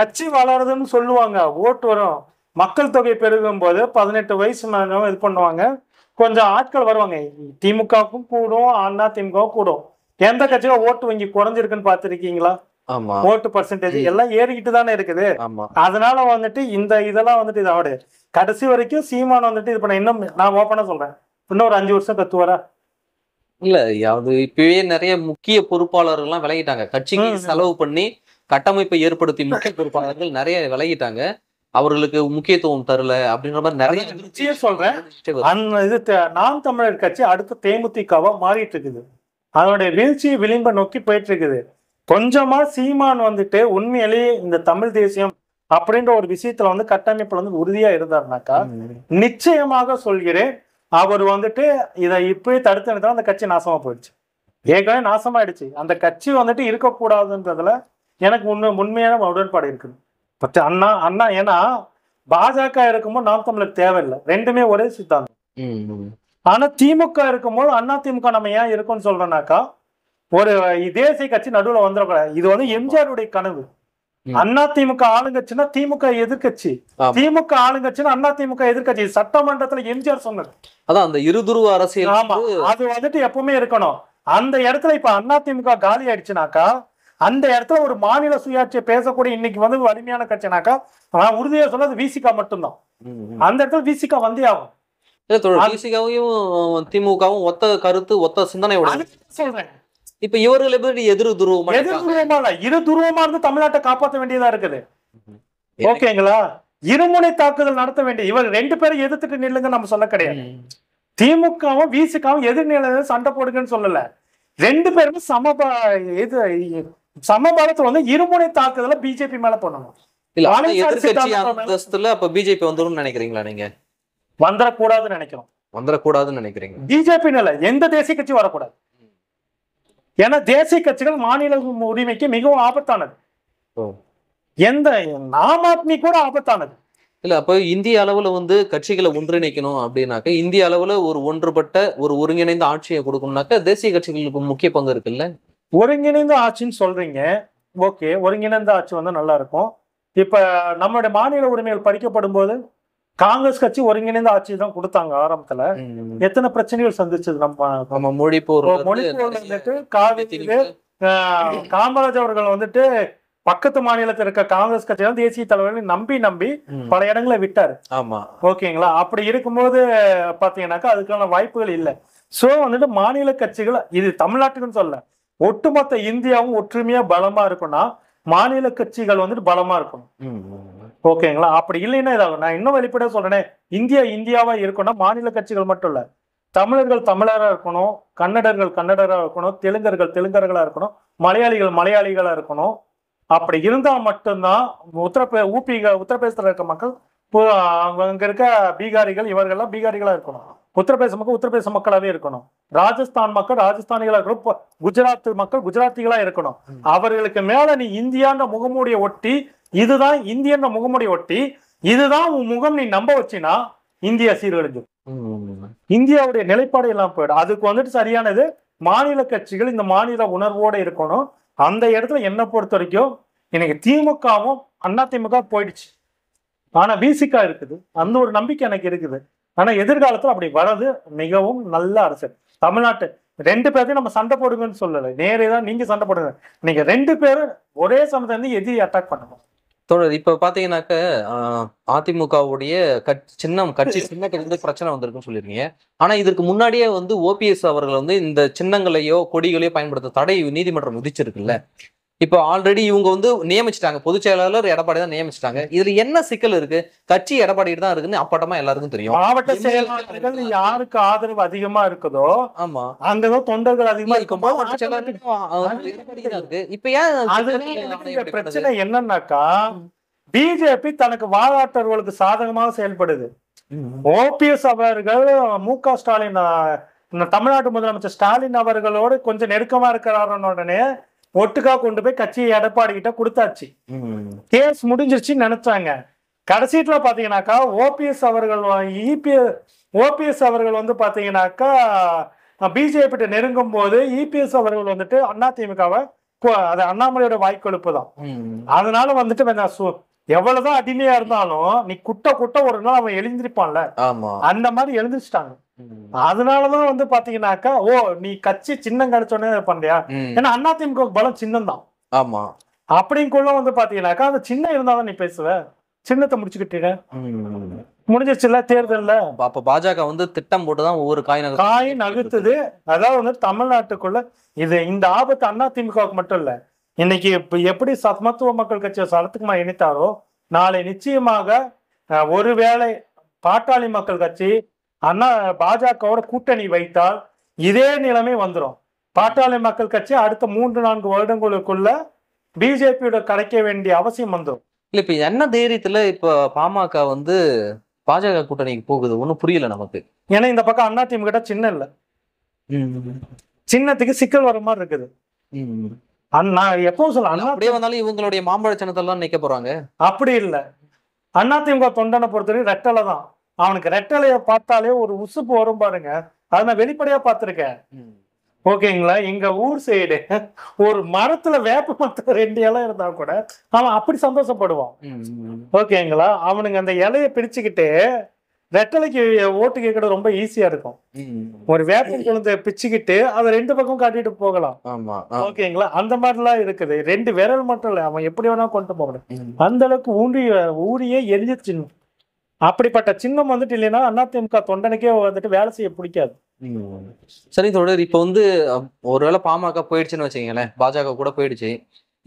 கட்சி வளருதுன்னு சொல்லுவாங்க ஓட்டு வரும் மக்கள் தொகை பெருகும் போது பதினெட்டு வயசு மேலும் இது பண்ணுவாங்க கொஞ்சம் ஆட்கள் வருவாங்க திமுகவுக்கும் கூடும் அண்ணா திமுகவும் கூடும் எந்த கட்சியில ஓட்டு வங்கி குறைஞ்சிருக்குன்னு பாத்திருக்கீங்களா ஓட்டு பர்சன்டேஜ் எல்லாம் ஏறிக்கிட்டு தானே இருக்குது அதனால வந்துட்டு இந்த இதெல்லாம் வந்துட்டு இதாவோட கடைசி வரைக்கும் சீமான் வந்துட்டு இது பண்ண இன்னும் நான் ஓப்பனா சொல்றேன் இன்னும் ஒரு அஞ்சு வருஷம் கத்துவாரா இல்ல அது இப்பவே நிறைய முக்கிய பொறுப்பாளர்கள்லாம் விலகிட்டாங்க கட்சிக்கு செலவு பண்ணி கட்டமைப்பை ஏற்படுத்தி முக்கிய பொறுப்பாளர்கள் நிறைய விலகிட்டாங்க அவர்களுக்கு முக்கியத்துவம் தரல அப்படின்ற மாதிரி நிறைய சொல்றேன் அந்த இது நாம் தமிழர் கட்சி அடுத்த தேமுதிகவா மாறிட்டு இருக்குது அதனுடைய வீழ்ச்சியை விளிம்ப நோக்கி போயிட்டு இருக்குது கொஞ்சமா சீமான் வந்துட்டு உண்மையிலேயே இந்த தமிழ் தேசியம் அப்படின்ற ஒரு விஷயத்துல வந்து கட்டமைப்புல வந்து உறுதியா இருந்தாருனாக்கா நிச்சயமாக சொல்கிறேன் அவர் வந்துட்டு இதை இப்பயே தடுத்து நிறுத்தா அந்த கட்சி நாசமா போயிடுச்சு ஏற்கனவே நாசமாயிடுச்சு அந்த கட்சி வந்துட்டு இருக்கக்கூடாதுன்றதுல எனக்கு உண்மை உண்மையான உடன்பாடு இருக்குது பட் அண்ணா அண்ணா ஏன்னா பாஜக இருக்கும்போது நாம் தமிழர் தேவையில்லை ரெண்டுமே ஒரே சித்தாந்தம் ஆனா திமுக இருக்கும்போது அண்ணா திமுக நம்ம ஏன் இருக்கும்னு சொல்றோம்னாக்கா ஒரு தேசிய கட்சி நடுவில் வந்துடக்கூடாது இது வந்து எம்ஜிஆருடைய கனவு அண்ணா திமுக ஆளுங்கட்சின்னா திமுக எதிர்கட்சி திமுக ஆளுங்கட்சின்னா அண்ணா திமுக எதிர்கட்சி சட்டமன்றத்துல எம்ஜிஆர் சொன்னது அதான் அந்த இருதுருவ அரசியல் ஆமா அது வந்துட்டு எப்பவுமே இருக்கணும் அந்த இடத்துல இப்ப அண்ணா திமுக காலி ஆயிடுச்சுனாக்கா அந்த இடத்துல ஒரு மாநில சுயாட்சியை பேசக்கூடிய இன்னைக்கு வந்து வலிமையான கட்சினாக்கா நான் உறுதியாக சொன்னது விசிகா மட்டும்தான் அந்த இடத்துல விசிகா வந்தே ஆகும் திமுகவும் ஒத்த கருத்து ஒத்த சிந்தனை சொல்றேன் இப்ப இவர்கள் எப்படி எதிர் துருவமா எதிர் துருவமா இல்ல இரு துருவமா இருந்து தமிழ்நாட்டை காப்பாற்ற வேண்டியதா இருக்குது ஓகேங்களா இருமுனை தாக்குதல் நடத்த வேண்டிய இவர் ரெண்டு பேரும் எதிர்த்துட்டு நில்லுங்க நம்ம சொல்ல கிடையாது திமுகவும் விசிகாவும் எதிர்நிலை சண்டை போடுங்கன்னு சொல்லல ரெண்டு பேருமே சம இது சமபலத்தில் வந்து இருமுனை தாக்குதல பிஜேபி மேல பண்ணணும் இல்ல அப்ப பிஜேபி வந்துடும் நினைக்கிறீங்களா நீங்க வந்துடக்கூடாதுன்னு நினைக்கிறோம் வந்துடக்கூடாதுன்னு நினைக்கிறீங்க பிஜேபி இல்ல எந்த தேசிய கட்சி வரக்கூடாது ஏன்னா தேசிய கட்சிகள் மாநில உரிமைக்கு மிகவும் ஆபத்தானது எந்த நாம் ஆத்மி கூட ஆபத்தானது இல்ல அப்ப இந்திய அளவுல வந்து கட்சிகளை ஒன்றிணைக்கணும் அப்படின்னாக்க இந்திய அளவுல ஒரு ஒன்றுபட்ட ஒரு ஒருங்கிணைந்த ஆட்சியை கொடுக்கணும்னாக்க தேசிய கட்சிகளுக்கு முக்கிய பங்கு இருக்குல்ல ஒருங்கிணைந்த ஆட்சின்னு சொல்றீங்க ஓகே ஒருங்கிணைந்த ஆட்சி வந்து நல்லா இருக்கும் இப்ப நம்மளுடைய மாநில உரிமைகள் படிக்கப்படும் போது காங்கிரஸ் கட்சி ஒருங்கிணைந்த ஆட்சி தான் கொடுத்தாங்க ஆரம்பத்துல எத்தனை பிரச்சனைகள் சந்திச்சது நம்ம மொழி போர் மொழி காமராஜ் அவர்கள் வந்துட்டு பக்கத்து மாநிலத்தில் இருக்க காங்கிரஸ் கட்சி தேசிய தலைவர்கள் நம்பி நம்பி பல இடங்களை விட்டாரு ஆமா ஓகேங்களா அப்படி இருக்கும்போது பாத்தீங்கன்னாக்கா அதுக்கான வாய்ப்புகள் இல்லை சோ வந்துட்டு மாநில கட்சிகள் இது தமிழ்நாட்டுக்குன்னு சொல்ல ஒட்டுமொத்த இந்தியாவும் ஒற்றுமையா பலமா இருக்குன்னா மாநில கட்சிகள் வந்துட்டு பலமா இருக்கணும் ஓகேங்களா அப்படி இல்லைன்னா இதாகும் நான் இன்னும் வெளிப்படையா சொல்றேன் இந்தியா இந்தியாவா இருக்கணும்னா மாநில கட்சிகள் மட்டும் இல்ல தமிழர்கள் தமிழரா இருக்கணும் கன்னடர்கள் கன்னடரா இருக்கணும் தெலுங்கர்கள் தெலுங்கர்களா இருக்கணும் மலையாளிகள் மலையாளிகளா இருக்கணும் அப்படி இருந்தா மட்டும்தான் உத்தரப்பிர ஊபி உத்தரப்பிரதேசத்துல இருக்க மக்கள் அங்க இருக்க பீகாரிகள் இவர்கள்லாம் பீகாரிகளா இருக்கணும் உத்தரப்பிரதேச மக்கள் உத்தரப்பிரதேச மக்களாவே இருக்கணும் ராஜஸ்தான் மக்கள் ராஜஸ்தானிகளா இருக்கணும் குஜராத் மக்கள் குஜராத்திகளா இருக்கணும் அவர்களுக்கு மேல நீ இந்தியான்ற முகமூடிய ஒட்டி இதுதான் இந்தியன்ற முகமூடிய ஒட்டி இதுதான் உன் முகம் நீ நம்ப வச்சுனா இந்தியா சீரழிஞ்சிடும் இந்தியாவுடைய நிலைப்பாடு எல்லாம் போயிடும் அதுக்கு வந்துட்டு சரியானது மாநில கட்சிகள் இந்த மாநில உணர்வோட இருக்கணும் அந்த இடத்துல என்ன பொறுத்த வரைக்கும் இன்னைக்கு திமுகவும் அதிமுக போயிடுச்சு ஆனா வீசிக்கா இருக்குது அந்த ஒரு நம்பிக்கை எனக்கு இருக்குது ஆனால் எதிர்காலத்தில் அப்படி வர்றது மிகவும் நல்ல அரசியல் தமிழ்நாட்டு ரெண்டு பேர்த்தையும் நம்ம சண்டை போடுங்கன்னு சொல்லலை நேரே தான் நீங்கள் சண்டை போடுங்க நீங்கள் ரெண்டு பேரும் ஒரே சமயத்தை வந்து எதிரி அட்டாக் பண்ணணும் தோழர் இப்ப பாத்தீங்கன்னாக்க அதிமுகவுடைய கட்சி சின்னம் கட்சி சின்ன இருந்து பிரச்சனை வந்திருக்குன்னு சொல்லியிருக்கீங்க ஆனா இதற்கு முன்னாடியே வந்து ஓபிஎஸ் அவர்கள் வந்து இந்த சின்னங்களையோ கொடிகளையோ பயன்படுத்த தடை நீதிமன்றம் விதிச்சிருக்குல்ல இப்போ ஆல்ரெடி இவங்க வந்து நியமிச்சிட்டாங்க பொதுச் செயலாளர் எடப்பாடி தான் நியமிச்சிட்டாங்க இதுல என்ன சிக்கல் இருக்கு கட்சி எடப்பாடி தான் இருக்குன்னு அப்பட்டமா எல்லாருக்கும் தெரியும் மாவட்ட செயலாளர்கள் யாருக்கு ஆதரவு அதிகமா இருக்குதோ ஆமா அங்கதான் தொண்டர்கள் அதிகமா இருக்குமோ இருக்கு இப்ப ஏன் பிரச்சனை என்னன்னாக்கா பிஜேபி தனக்கு வாதாட்டர்களுக்கு சாதகமாக செயல்படுது ஓபிஎஸ் அவர்கள் மு க ஸ்டாலின் தமிழ்நாட்டு முதலமைச்சர் ஸ்டாலின் அவர்களோடு கொஞ்சம் நெருக்கமா இருக்கிறாருன்னு உடனே ஒட்டுக்கா கொண்டு போய் கட்சியை எடப்பாடி கிட்ட கொடுத்தாச்சு கேஸ் முடிஞ்சிருச்சுன்னு நினைச்சாங்க கடைசீட்டில் பார்த்தீங்கன்னாக்கா ஓபிஎஸ் அவர்கள் இபிஎஸ் ஓபிஎஸ் அவர்கள் வந்து பார்த்தீங்கன்னாக்கா பிஜேபி நெருங்கும் போது இபிஎஸ் அவர்கள் வந்துட்டு அண்ணா திமுகவை அது அண்ணாமலையோட வாய்க்கொழுப்பு தான் அதனால வந்துட்டு எவ்வளவுதான் அடிமையா இருந்தாலும் நீ குட்ட குட்ட ஒரு நாள் அவன் எழுந்திருப்பான்ல அந்த மாதிரி எழுந்திரிச்சிட்டாங்க அதனாலதான் வந்து பாத்தீங்கன்னாக்கா ஓ நீ கட்சி சின்னம் கிடைச்சோடனே பண்றியா ஏன்னா அண்ணா திமுக பலம் சின்னம் தான் ஆமா அப்படிங்குள்ள வந்து பாத்தீங்கன்னாக்கா அந்த சின்னம் இருந்தாதான் நீ பேசுவ சின்னத்தை முடிச்சுக்கிட்டீங்க முடிஞ்சிருச்சுல தேர்தல்ல அப்ப பாஜக வந்து திட்டம் போட்டுதான் ஒவ்வொரு காய் காய் நகர்த்துது அதாவது வந்து தமிழ்நாட்டுக்குள்ள இது இந்த ஆபத்து அண்ணா திமுகவுக்கு மட்டும் இல்ல இன்னைக்கு எப்படி சமத்துவ மக்கள் கட்சியை சரத்துக்குமார் இணைத்தாரோ நாளை நிச்சயமாக ஒருவேளை பாட்டாளி மக்கள் கட்சி அண்ணா பாஜகவோட கூட்டணி வைத்தால் இதே நிலைமை வந்துடும் பாட்டாளி மக்கள் கட்சி அடுத்த மூன்று நான்கு வருடங்களுக்குள்ள பிஜேபியோட கிடைக்க வேண்டிய அவசியம் வந்துடும் இல்ல இப்ப என்ன தைரியத்துல இப்ப பாமக வந்து பாஜக கூட்டணிக்கு போகுது ஒன்றும் புரியல நமக்கு ஏன்னா இந்த பக்கம் அண்ணா திமுக சின்ன இல்லை சின்னத்துக்கு சிக்கல் வர மாதிரி இருக்குது அண்ணா எப்பவும் சொல்ல அண்ணா அப்படியே வந்தாலும் இவங்களுடைய மாம்பழ சின்னத்தெல்லாம் போறாங்க அப்படி இல்லை திமுக தொண்டனை பொறுத்தவரை ரெட்டலை தான் அவனுக்கு ரெட்டலைய பார்த்தாலே ஒரு உசுப்பு வரும் பாருங்க அதை நான் வெளிப்படையா பார்த்துருக்கேன் ஓகேங்களா எங்க ஊர் சைடு ஒரு மரத்துல வேப்ப மரத்துல ரெண்டு இலை இருந்தா கூட அவன் அப்படி சந்தோஷப்படுவான் ஓகேங்களா அவனுங்க அந்த இலைய பிரிச்சுக்கிட்டு ரெட்டலைக்கு ஓட்டு கேட்கறது ரொம்ப ஈஸியா இருக்கும் ஒரு வேப்ப குழந்தை பிச்சுக்கிட்டு அதை ரெண்டு பக்கம் காட்டிட்டு போகலாம் ஓகேங்களா அந்த மாதிரிலாம் இருக்குது ரெண்டு விரல் மட்டும் இல்லை அவன் எப்படி வேணா கொண்டு போகணும் அந்த அளவுக்கு ஊன்றி ஊரியே எரிஞ்சிச்சு அப்படிப்பட்ட சின்னம் வந்துட்டு இல்லைன்னா அதிமுக தொண்டனுக்கே வந்துட்டு வேலை செய்ய பிடிக்காது சரி தொடர் இப்ப வந்து ஒருவேளை பாமக போயிடுச்சுன்னு வச்சுக்கீங்களேன் பாஜக கூட போயிடுச்சு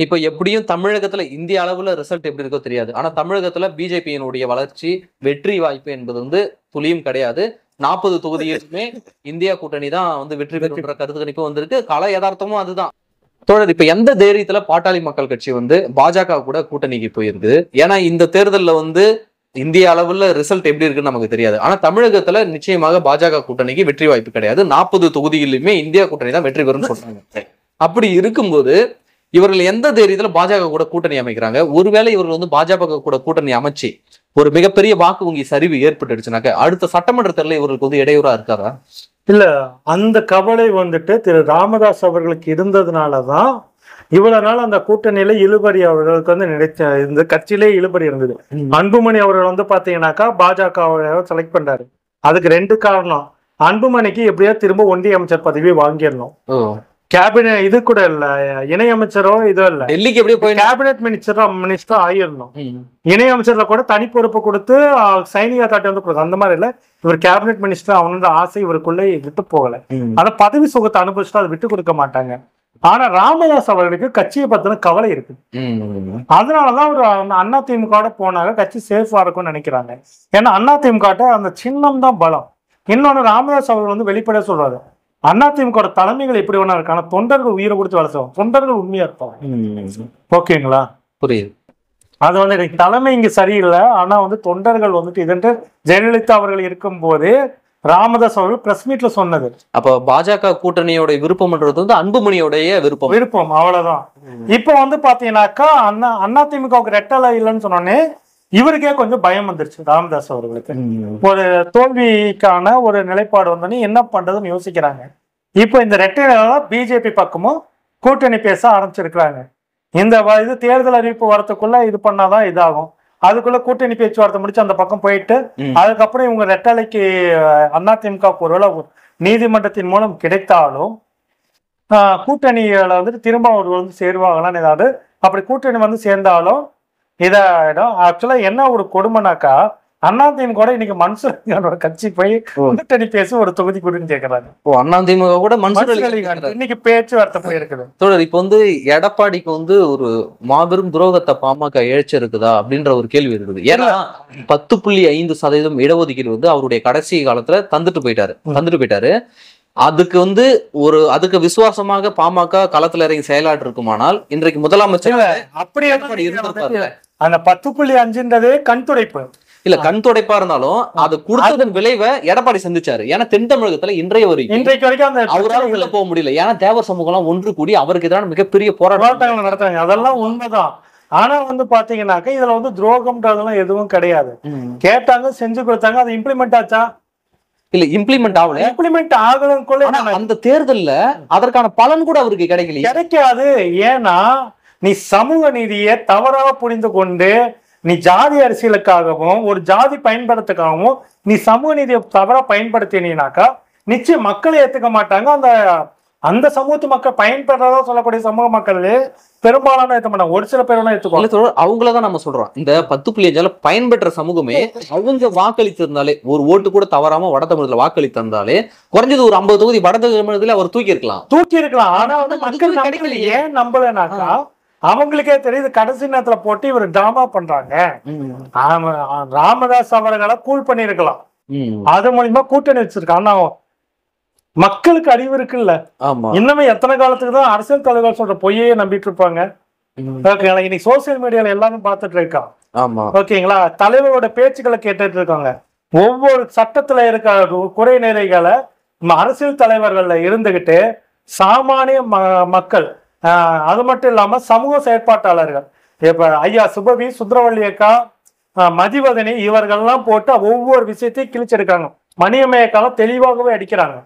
இப்போ எப்படியும் தமிழகத்துல இந்திய அளவுல ரிசல்ட் எப்படி இருக்கோ தெரியாது ஆனா தமிழகத்துல பிஜேபியினுடைய வளர்ச்சி வெற்றி வாய்ப்பு என்பது வந்து துளியும் கிடையாது நாற்பது தொகுதியிலுமே இந்தியா கூட்டணி தான் வந்து வெற்றி பெற்ற கருத்து கணிப்பு வந்திருக்கு கல யதார்த்தமும் அதுதான் தொடர் இப்ப எந்த தைரியத்துல பாட்டாளி மக்கள் கட்சி வந்து பாஜக கூட கூட்டணிக்கு போயிருக்கு ஏன்னா இந்த தேர்தல்ல வந்து இந்திய அளவில் ரிசல்ட் எப்படி இருக்குன்னு நமக்கு தெரியாது ஆனால் தமிழகத்தில் நிச்சயமாக பாஜக கூட்டணிக்கு வெற்றி வாய்ப்பு கிடையாது நாற்பது தொகுதியிலுமே இந்தியா கூட்டணி தான் வெற்றி பெறும்னு சொல்றாங்க அப்படி இருக்கும்போது இவர்கள் எந்த தைரியத்தில் பாஜக கூட கூட்டணி அமைக்கிறாங்க ஒருவேளை இவர்கள் வந்து பாஜக கூட கூட்டணி அமைச்சு ஒரு மிகப்பெரிய வாக்கு வங்கி சரிவு ஏற்பட்டுடுச்சுனாக்க அடுத்த சட்டமன்ற தேர்தல இவர்களுக்கு வந்து இடையூறா இருக்காதா இல்ல அந்த கவலை வந்துட்டு திரு ராமதாஸ் அவர்களுக்கு இருந்ததுனாலதான் இவ்வளவு நாள் அந்த கூட்டணியில இழுபறி அவர்களுக்கு வந்து நினைச்ச இந்த கட்சியிலே இழுபறி இருந்தது அன்புமணி அவர்கள் வந்து பாத்தீங்கன்னாக்கா பாஜக செலக்ட் பண்றாரு அதுக்கு ரெண்டு காரணம் அன்புமணிக்கு எப்படியா திரும்ப ஒன்றிய அமைச்சர் பதவி வாங்கிடணும் கேபினட் இது கூட இல்ல இணையமைச்சரோ இதோ இல்ல டெல்லிக்கு எப்படி போய் கேபினட் மினிஸ்டரோ மினிஸ்டரோ ஆயிடணும் இணையமைச்சர்ல கூட தனி பொறுப்பு கொடுத்து சைனிகா தாட்டி வந்து கொடுக்கும் அந்த மாதிரி இல்ல இவர் கேபினட் மினிஸ்டர் அவனோட ஆசை இவருக்குள்ளே விட்டு போகல ஆனா பதவி சுகத்தை அனுபவிச்சுட்டு அதை விட்டு கொடுக்க மாட்டாங்க ஆனா ராமதாஸ் அவர்களுக்கு கட்சியை பத்தின கவலை இருக்கு அதனாலதான் அவர் அண்ணா திமுக போனாங்க கட்சி சேஃபா இருக்கும்னு நினைக்கிறாங்க ஏன்னா அண்ணா திமுக அந்த சின்னம் தான் பலம் இன்னொன்னு ராமதாஸ் அவர்கள் வந்து வெளிப்பட சொல்றாரு அண்ணா திமுக தலைமைகள் எப்படி வேணா இருக்கு ஆனா தொண்டர்கள் உயிரை கொடுத்து வேலை தொண்டர்கள் உண்மையா இருப்பாங்க ஓகேங்களா புரியுது அது வந்து தலைமை இங்க சரியில்லை ஆனா வந்து தொண்டர்கள் வந்துட்டு இதென்று ஜெயலலிதா அவர்கள் இருக்கும் போது ராமதாஸ் அவர்கள் பிரஸ் மீட்ல சொன்னது அப்ப பாஜக கூட்டணியோட விருப்பம்ன்றது வந்து அன்புமணியோடைய விருப்பம் விருப்பம் அவ்வளவுதான் இப்போ வந்து பாத்தீங்கன்னாக்கா அண்ணா அண்ணா திமுகவுக்கு ரெட்டலை இல்லைன்னு சொன்னோடனே இவருக்கே கொஞ்சம் பயம் வந்துருச்சு ராமதாஸ் அவர்களுக்கு ஒரு தோல்விக்கான ஒரு நிலைப்பாடு வந்தோடனே என்ன பண்றதுன்னு யோசிக்கிறாங்க இப்போ இந்த ரெட்டையில பிஜேபி பக்கமும் கூட்டணி பேச ஆரம்பிச்சிருக்கிறாங்க இந்த இது தேர்தல் அறிவிப்பு வரத்துக்குள்ள இது பண்ணாதான் இதாகும் அதுக்குள்ள கூட்டணி பேச்சுவார்த்தை முடிச்சு அந்த பக்கம் போயிட்டு அதுக்கப்புறம் இவங்க ரெட்டாலைக்கு அதிமுக ஒருவேளை நீதிமன்றத்தின் மூலம் கிடைத்தாலும் கூட்டணிகளை வந்துட்டு திரும்ப அவர் வந்து சேருவாங்களான்னு ஏதாவது அப்படி கூட்டணி வந்து சேர்ந்தாலும் இதாகிடும் ஆக்சுவலா என்ன ஒரு கொடுமைனாக்கா அண்ணா திமுக இன்னைக்கு மன்சூர் கட்சி போய் கூட்டணி பேசி ஒரு தொகுதி கொடுன்னு கேட்கறாங்க ஓ அண்ணா திமுக கூட மன்சூர் இன்னைக்கு பேச்சுவார்த்தை போயிருக்குது தொடர் இப்ப வந்து எடப்பாடிக்கு வந்து ஒரு மாபெரும் துரோகத்தை பாமக இழைச்சிருக்குதா அப்படின்ற ஒரு கேள்வி இருக்குது ஏன்னா பத்து புள்ளி ஐந்து சதவீதம் இடஒதுக்கீடு வந்து அவருடைய கடைசி காலத்துல தந்துட்டு போயிட்டாரு தந்துட்டு போயிட்டாரு அதுக்கு வந்து ஒரு அதுக்கு விசுவாசமாக பாமக களத்துல இறங்கி செயலாட்டு இருக்குமானால் இன்றைக்கு முதலமைச்சர் அப்படியே அந்த பத்து புள்ளி அஞ்சுன்றதே கண் துடைப்பு இல்ல கண் துடைப்பா இருந்தாலும் அது கொடுத்ததன் விளைவை எடப்பாடி சந்திச்சாரு ஏன்னா தென் தமிழகத்துல இன்றைய வரைக்கும் இன்றைக்கு வரைக்கும் அவரால் உள்ள போக முடியல ஏன்னா தேவர் சமூகம் எல்லாம் ஒன்று கூடி அவருக்கு எதிரான மிகப்பெரிய போராட்டங்கள் நடத்துறாங்க அதெல்லாம் உண்மைதான் ஆனா வந்து பாத்தீங்கன்னாக்க இதுல வந்து துரோகம்ன்றதெல்லாம் எதுவும் கிடையாது கேட்டாங்க செஞ்சு கொடுத்தாங்க அது இம்ப்ளிமெண்ட் ஆச்சா இல்ல இம்ப்ளிமெண்ட் ஆகல இம்ப்ளிமெண்ட் ஆகணும் அந்த தேர்தல்ல அதற்கான பலன் கூட அவருக்கு கிடைக்கல கிடைக்காது ஏன்னா நீ சமூக நீதியை தவறாக புரிந்து கொண்டு நீ ஜாதி அரசியலுக்காகவும் ஒரு ஜாதி பயன்படுத்துக்காகவும் நீ சமூக நீதியை தவறா பயன்படுத்தினீனாக்கா நிச்சயம் மக்களை ஏத்துக்க மாட்டாங்க அந்த அந்த சமூகத்து மக்கள் பயன்படுறதா சொல்லக்கூடிய சமூக மக்கள் பெரும்பாலான ஏத்த மாட்டாங்க ஒரு சில பேர் ஏத்துக்கோங்க அவங்கள தான் நம்ம சொல்றோம் இந்த பத்து புள்ளி அஞ்சால பயன்பெற்ற சமூகமே அவங்க வாக்களித்திருந்தாலே ஒரு ஓட்டு கூட தவறாம வட தமிழகத்துல வாக்களித்திருந்தாலே குறைஞ்சது ஒரு ஐம்பது தொகுதி வட தமிழகத்துல அவர் தூக்கி இருக்கலாம் தூக்கி இருக்கலாம் ஆனா வந்து மக்கள் ஏன் நம்பலனாக்கா அவங்களுக்கே தெரியுது கடைசி நேரத்துல போட்டு இவர் டிராமா பண்றாங்க ராமதாஸ் அவர்களை கூல் பண்ணிருக்கலாம் அது மூலியமா கூட்டணி வச்சிருக்கான் மக்களுக்கு அறிவு இருக்குல்ல இன்னமே எத்தனை காலத்துக்கு தான் அரசியல் தலைவர் சொல்ற பொய்யே நம்பிட்டு இருப்பாங்க இன்னைக்கு சோசியல் மீடியால எல்லாமே பார்த்துட்டு இருக்கான் ஓகேங்களா தலைவரோட பேச்சுக்களை கேட்டுட்டு இருக்காங்க ஒவ்வொரு சட்டத்துல இருக்க குறை நிறைகளை அரசியல் தலைவர்கள்ல இருந்துகிட்டு சாமானிய மக்கள் அது மட்டும் இல்லாமல் சமூக செயற்பாட்டாளர்கள் இப்போ ஐயா சுபவி சுந்தரவள்ளி அக்கா மதிவதனி இவர்கள்லாம் போட்டு ஒவ்வொரு விஷயத்தையும் கிழிச்செடுக்கிறாங்க மணியமயக்காலம் தெளிவாகவே அடிக்கிறாங்க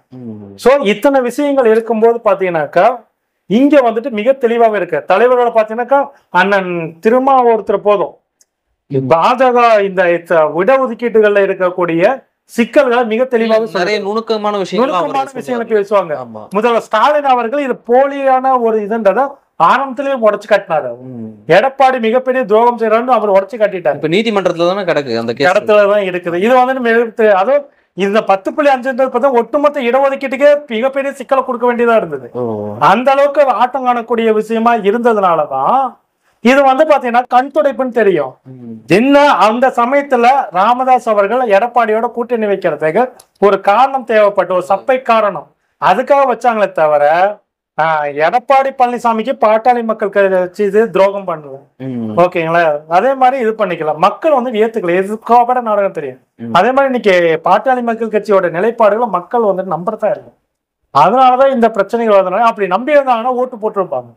ஸோ இத்தனை விஷயங்கள் இருக்கும்போது பார்த்தீங்கன்னாக்கா இங்க வந்துட்டு மிக தெளிவாக இருக்கு தலைவரோட பார்த்தீங்கன்னாக்கா அண்ணன் திருமா ஒருத்தர் போதும் பாஜக இந்த இட இருக்கக்கூடிய சிக்கல்களை மிக தெளிவாக நுணுக்கமான விஷயம் விஷயங்களை பேசுவாங்க முதல்வர் ஸ்டாலின் அவர்கள் இது போலியான ஒரு இதுன்றத ஆரம்பத்திலேயே உடச்சு காட்டினாரு எடப்பாடி மிகப்பெரிய துரோகம் செய்யறாரு அவர் உடச்சு காட்டிட்டாரு இப்ப நீதிமன்றத்துல தானே கிடக்கு அந்த இடத்துலதான் இருக்குது இது வந்து அதாவது இந்த பத்து புள்ளி அஞ்சு பார்த்தா ஒட்டுமொத்த இடஒதுக்கீட்டுக்கே மிகப்பெரிய சிக்கலை கொடுக்க வேண்டியதா இருந்தது அந்த அளவுக்கு ஆட்டம் காணக்கூடிய விஷயமா இருந்ததுனாலதான் இது வந்து பாத்தீங்கன்னா கண் துடைப்புன்னு தெரியும் என்ன அந்த சமயத்துல ராமதாஸ் அவர்கள் எடப்பாடியோட கூட்டணி வைக்கிறதுக்கு ஒரு காரணம் தேவைப்பட்ட ஒரு சப்பை காரணம் அதுக்காக வச்சாங்களே தவிர எடப்பாடி பழனிசாமிக்கு பாட்டாளி மக்கள் கட்சி இது துரோகம் பண்ணுவோம் ஓகேங்களா அதே மாதிரி இது பண்ணிக்கலாம் மக்கள் வந்து ஏத்துக்கல எதுக்காக நாடகம் தெரியும் அதே மாதிரி இன்னைக்கு பாட்டாளி மக்கள் கட்சியோட நிலைப்பாடுகளை மக்கள் வந்துட்டு நம்புறதா இருக்கும் அதனாலதான் இந்த பிரச்சனைகள் வந்தனால அப்படி நம்பி இருந்தாங்கன்னா ஓட்டு போட்டிருப்பாங்க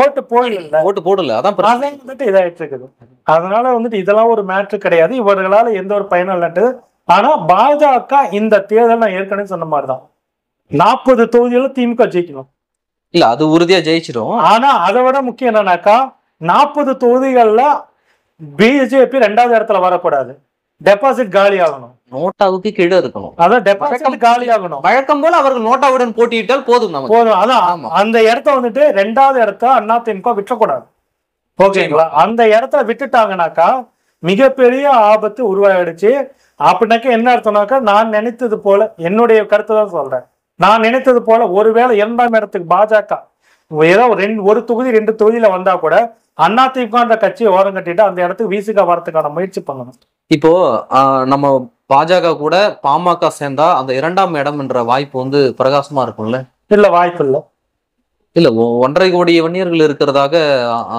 ஓட்டு போடல ஓட்டு போடல அதான் வந்துட்டு இதாயிட்டு இருக்குது அதனால வந்துட்டு இதெல்லாம் ஒரு மேட்ரு கிடையாது இவர்களால எந்த ஒரு பயனும் இல்லட்டு ஆனா பாஜக இந்த தேர்தல் நான் ஏற்கனவே சொன்ன மாதிரிதான் நாற்பது தொகுதியில திமுக ஜெயிக்கணும் இல்ல அது உறுதியா ஜெயிச்சிடும் ஆனா அதை விட முக்கியம் என்னன்னாக்கா நாற்பது தொகுதிகள்ல பிஜேபி ரெண்டாவது இடத்துல வரக்கூடாது டெபாசிட் காலி ஆகணும் நோட்டாவுக்கு கீழே இருக்கணும் அதான் டெபாசிட் காலி ஆகணும் வழக்கம் போல அவர்கள் நோட்டாவுடன் போட்டியிட்டால் போதும் நமக்கு போதும் அதான் அந்த இடத்த வந்துட்டு ரெண்டாவது இடத்த அண்ணா திமுக விட்டக்கூடாது ஓகேங்களா அந்த இடத்த விட்டுட்டாங்கனாக்கா மிகப்பெரிய ஆபத்து உருவாயிடுச்சு அப்படின்னாக்க என்ன அர்த்தம்னாக்கா நான் நினைத்தது போல என்னுடைய கருத்தை தான் சொல்றேன் நான் நினைத்தது போல ஒருவேளை இரண்டாம் இடத்துக்கு பாஜக ஏதோ ரெண்டு ஒரு தொகுதி ரெண்டு தொகுதியில வந்தா கூட அண்ணா அதிமுகன்ற கட்சியை ஓரம் கட்டிட்டு அந்த இடத்துக்கு வீசுக வரதுக்கான முயற்சி பண்ணணும் இப்போ நம்ம பாஜக கூட பாமக சேர்ந்தா அந்த இரண்டாம் இடம் என்ற வாய்ப்பு வந்து பிரகாசமா இருக்கும்ல இல்ல வாய்ப்பு இல்ல இல்ல ஒன்றரை கோடி வன்னியர்கள் இருக்கிறதாக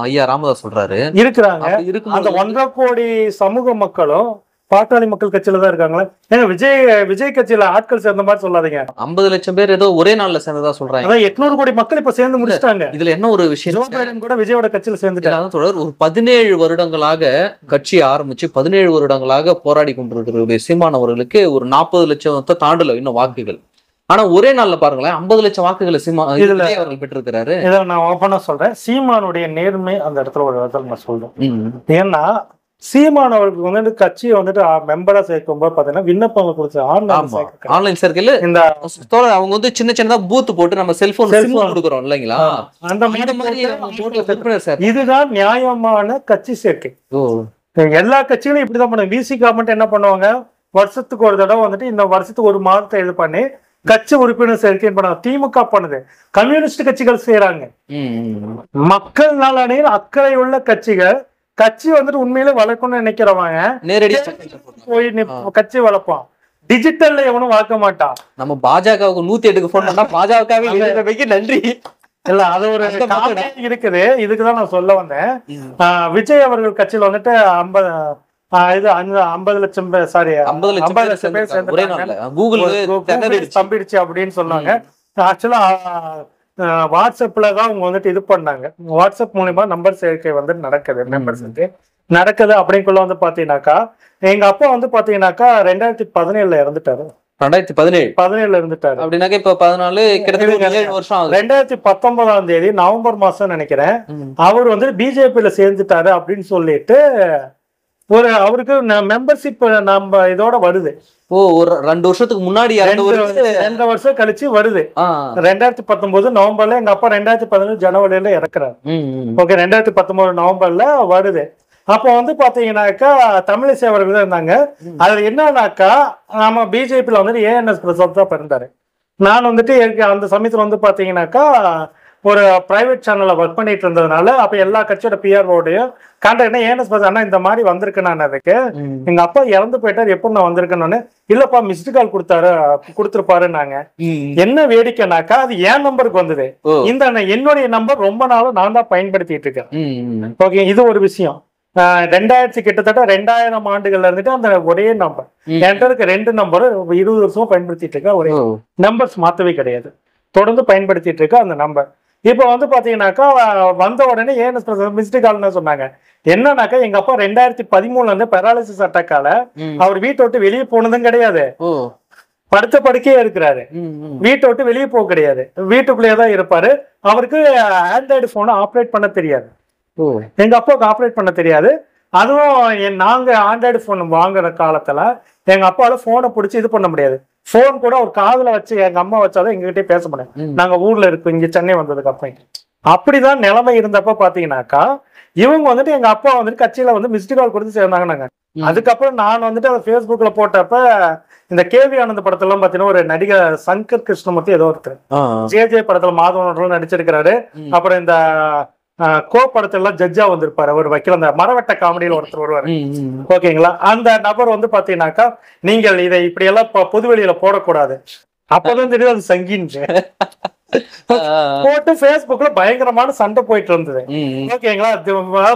ஐயா ராமதாஸ் சொல்றாரு இருக்கிறாங்க அந்த ஒன்றரை கோடி சமூக மக்களும் பாட்டாளி மக்கள் கட்சியில தான் இருக்காங்களா ஏன்னா விஜய் விஜய் கட்சியில ஆட்கள் சேர்ந்த மாதிரி சொல்லாதீங்க ஐம்பது லட்சம் பேர் ஏதோ ஒரே நாள்ல சேர்ந்ததா சொல்றாங்க அதான் எட்நூறு கோடி மக்கள் இப்ப சேர்ந்து முடிச்சிட்டாங்க இதுல என்ன ஒரு விஷயம் கூட விஜயோட கட்சியில சேர்ந்துட்டாங்க தொடர் ஒரு பதினேழு வருடங்களாக கட்சி ஆரம்பிச்சு பதினேழு வருடங்களாக போராடி கொண்டிருக்கிற சீமானவர்களுக்கு ஒரு நாற்பது லட்சத்தை தாண்டல இன்னும் வாக்குகள் ஆனா ஒரே நாள்ல பாருங்களேன் ஐம்பது லட்சம் வாக்குகளை சீமா இதுல அவர்கள் பெற்றிருக்கிறாரு இதை நான் சொல்றேன் சீமானுடைய நேர்மை அந்த இடத்துல ஒரு இடத்துல நான் சொல்றேன் ஏன்னா சீமான் அவர்களுக்கு வந்துட்டு கட்சியை வந்துட்டு மெம்பரா சேர்க்கும் போது பாத்தீங்கன்னா விண்ணப்பம் கொடுத்து ஆன்லைன் ஆன்லைன் சேர்க்கையில இந்த அவங்க வந்து சின்ன சின்னதா பூத் போட்டு நம்ம செல்போன் செல்போன் கொடுக்குறோம் இல்லைங்களா அந்த மாதிரி இதுதான் நியாயமான கட்சி சேர்க்கை எல்லா கட்சிகளும் இப்படிதான் பண்ணுவாங்க பிசி கவர்மெண்ட் என்ன பண்ணுவாங்க வருஷத்துக்கு ஒரு தடவை வந்துட்டு இந்த வருஷத்துக்கு ஒரு மாதத்தை இது பண்ணி கட்சி உறுப்பினர் சேர்க்கை பண்ணாங்க திமுக பண்ணுது கம்யூனிஸ்ட் கட்சிகள் செய்யறாங்க மக்கள் நலனில் அக்கறை உள்ள கட்சிகள் கட்சி வந்துட்டு உண்மையில வளர்க்கணும்னு நினைக்கிறவங்க நேரடி போய் கட்சி வளர்ப்பான் டிஜிட்டல்ல எவனும் வளர்க்க மாட்டான் நம்ம பாஜகவுக்கு நூத்தி எட்டுக்கு போன் பண்ணா பாஜகவே நன்றி இல்ல அது ஒரு இருக்குது இதுக்குதான் நான் சொல்ல வந்தேன் விஜய் அவர்கள் கட்சியில வந்துட்டு ஐம்பது இது அஞ்சு ஐம்பது லட்சம் பேர் சாரி ஐம்பது ஐம்பது லட்சம் பேர் சேர்ந்து கூகுள் தம்பிடுச்சு அப்படின்னு சொன்னாங்க ஆக்சுவலா வாட்ஸ்அப்பில் தான் அவங்க வந்துட்டு இது பண்ணாங்க வாட்ஸ்அப் மூலிமா நம்பர் சேர்க்கை வந்து நடக்குது மெம்பர்ஸ் வந்து நடக்குது அப்படிங்குள்ள வந்து பார்த்தீங்கன்னாக்கா எங்கள் அப்பா வந்து பார்த்தீங்கன்னாக்கா ரெண்டாயிரத்தி பதினேழுல இறந்துட்டாரு ரெண்டாயிரத்தி பதினேழு பதினேழுல இருந்துட்டாரு அப்படின்னாக்க இப்போ பதினாலு கிட்டத்தட்ட வருஷம் ரெண்டாயிரத்தி பத்தொன்பதாம் தேதி நவம்பர் மாசம் நினைக்கிறேன் அவர் வந்து பிஜேபியில சேர்ந்துட்டாரு அப்படின்னு சொல்லிட்டு ஒரு அவருக்கு மெம்பர்ஷிப் நம்ம இதோட வருது ஓ ஒரு ரெண்டு வருஷத்துக்கு முன்னாடி ரெண்டு வருஷம் கழிச்சு வருது ரெண்டாயிரத்தி பத்தொன்பது நவம்பர்ல எங்க அப்பா ரெண்டாயிரத்தி பதினஞ்சு ஜனவரியில இறக்குறாரு ஓகே ரெண்டாயிரத்தி பத்தொன்பது நவம்பர்ல வருது அப்போ வந்து பாத்தீங்கன்னாக்கா தமிழிசை அவர்கள் தான் இருந்தாங்க அதுல என்னன்னாக்கா நம்ம பிஜேபியில வந்துட்டு ஏஎன்எஸ் பிரசாத் தான் பிறந்தாரு நான் வந்துட்டு அந்த சமயத்துல வந்து பாத்தீங்கன்னாக்கா ஒரு பிரைவேட் சேனலில் ஒர்க் பண்ணிட்டு இருந்ததுனால அப்ப எல்லா கட்சியோட பிஆர்ஓடையும் கான்டாக்ட் ஏனஸ் பஸ் அண்ணா இந்த மாதிரி வந்திருக்கேன் நான் அதுக்கு எங்க அப்பா இறந்து போயிட்டார் எப்ப நான் வந்திருக்கேன்னு இல்லப்பா மிஸ்டு கால் கொடுத்தாரு கொடுத்துருப்பாரு நாங்க என்ன வேடிக்கைனாக்கா அது என் நம்பருக்கு வந்தது இந்த என்னுடைய நம்பர் ரொம்ப நாளும் நான் தான் பயன்படுத்திட்டு இருக்கேன் ஓகே இது ஒரு விஷயம் ரெண்டாயிரத்தி கிட்டத்தட்ட ரெண்டாயிரம் ஆண்டுகள்ல இருந்துட்டு அந்த ஒரே நம்பர் என்கிட்ட இருக்க ரெண்டு நம்பரும் இருபது வருஷமா பயன்படுத்திட்டு இருக்க ஒரே நம்பர்ஸ் மாத்தவே கிடையாது தொடர்ந்து பயன்படுத்திட்டு இருக்க அந்த நம்பர் இப்போ வந்து பார்த்தீங்கன்னாக்கா வந்த உடனே ஏன் மிஸ்டு கால்னு சொன்னாங்க என்னன்னாக்கா எங்க அப்பா ரெண்டாயிரத்தி பதிமூணுல இருந்து பெராலிசிஸ் அட்டாக்கால அவர் வீட்டை விட்டு வெளியே போனதும் கிடையாது படுத்த படுக்கையே இருக்கிறாரு வீட்டை விட்டு வெளியே போக கிடையாது வீட்டுக்குள்ளேயே தான் இருப்பாரு அவருக்கு ஆண்ட்ராய்டு போனை ஆப்ரேட் பண்ண தெரியாது எங்க அப்பாவுக்கு ஆப்ரேட் பண்ண தெரியாது அதுவும் என் நாங்கள் ஆண்ட்ராய்டு ஃபோன் வாங்குற காலத்தில் எங்கள் அப்பாவில் ஃபோனை பிடிச்சி இது பண்ண முடியாது ஃபோன் கூட ஒரு காதில் வச்சு எங்கள் அம்மா வச்சாதான் எங்ககிட்டயே பேச முடியும் நாங்கள் ஊரில் இருக்கோம் இங்கே சென்னை வந்ததுக்கு அப்புறம் அப்படிதான் நிலைமை இருந்தப்ப பாத்தீங்கன்னாக்கா இவங்க வந்துட்டு எங்க அப்பா வந்துட்டு கட்சியில வந்து மிஸ்டி கால் கொடுத்து சேர்ந்தாங்க அதுக்கப்புறம் நான் வந்துட்டு அதை ஃபேஸ்புக்ல போட்டப்ப இந்த கேவி ஆனந்த் படத்துல பாத்தீங்கன்னா ஒரு நடிகர் சங்கர் கிருஷ்ணமூர்த்தி ஏதோ ஒருத்தர் ஜே ஜே படத்துல மாதவனோட நடிச்சிருக்கிறாரு அப்புறம் இந்த கோ எல்லாம் ஜட்ஜா வந்திருப்பாரு அவர் வைக்கல அந்த மரவட்ட காமெடியில் ஒருத்தர் வருவார் ஓகேங்களா அந்த நபர் வந்து பாத்தீங்கன்னாக்கா நீங்கள் இதை இப்படி எல்லாம் வெளியில போடக்கூடாது அப்பதான் தெரியுது அது சங்கின்னு போட்டு பேஸ்புக்ல பயங்கரமான சண்டை போயிட்டு இருந்தது ஓகேங்களா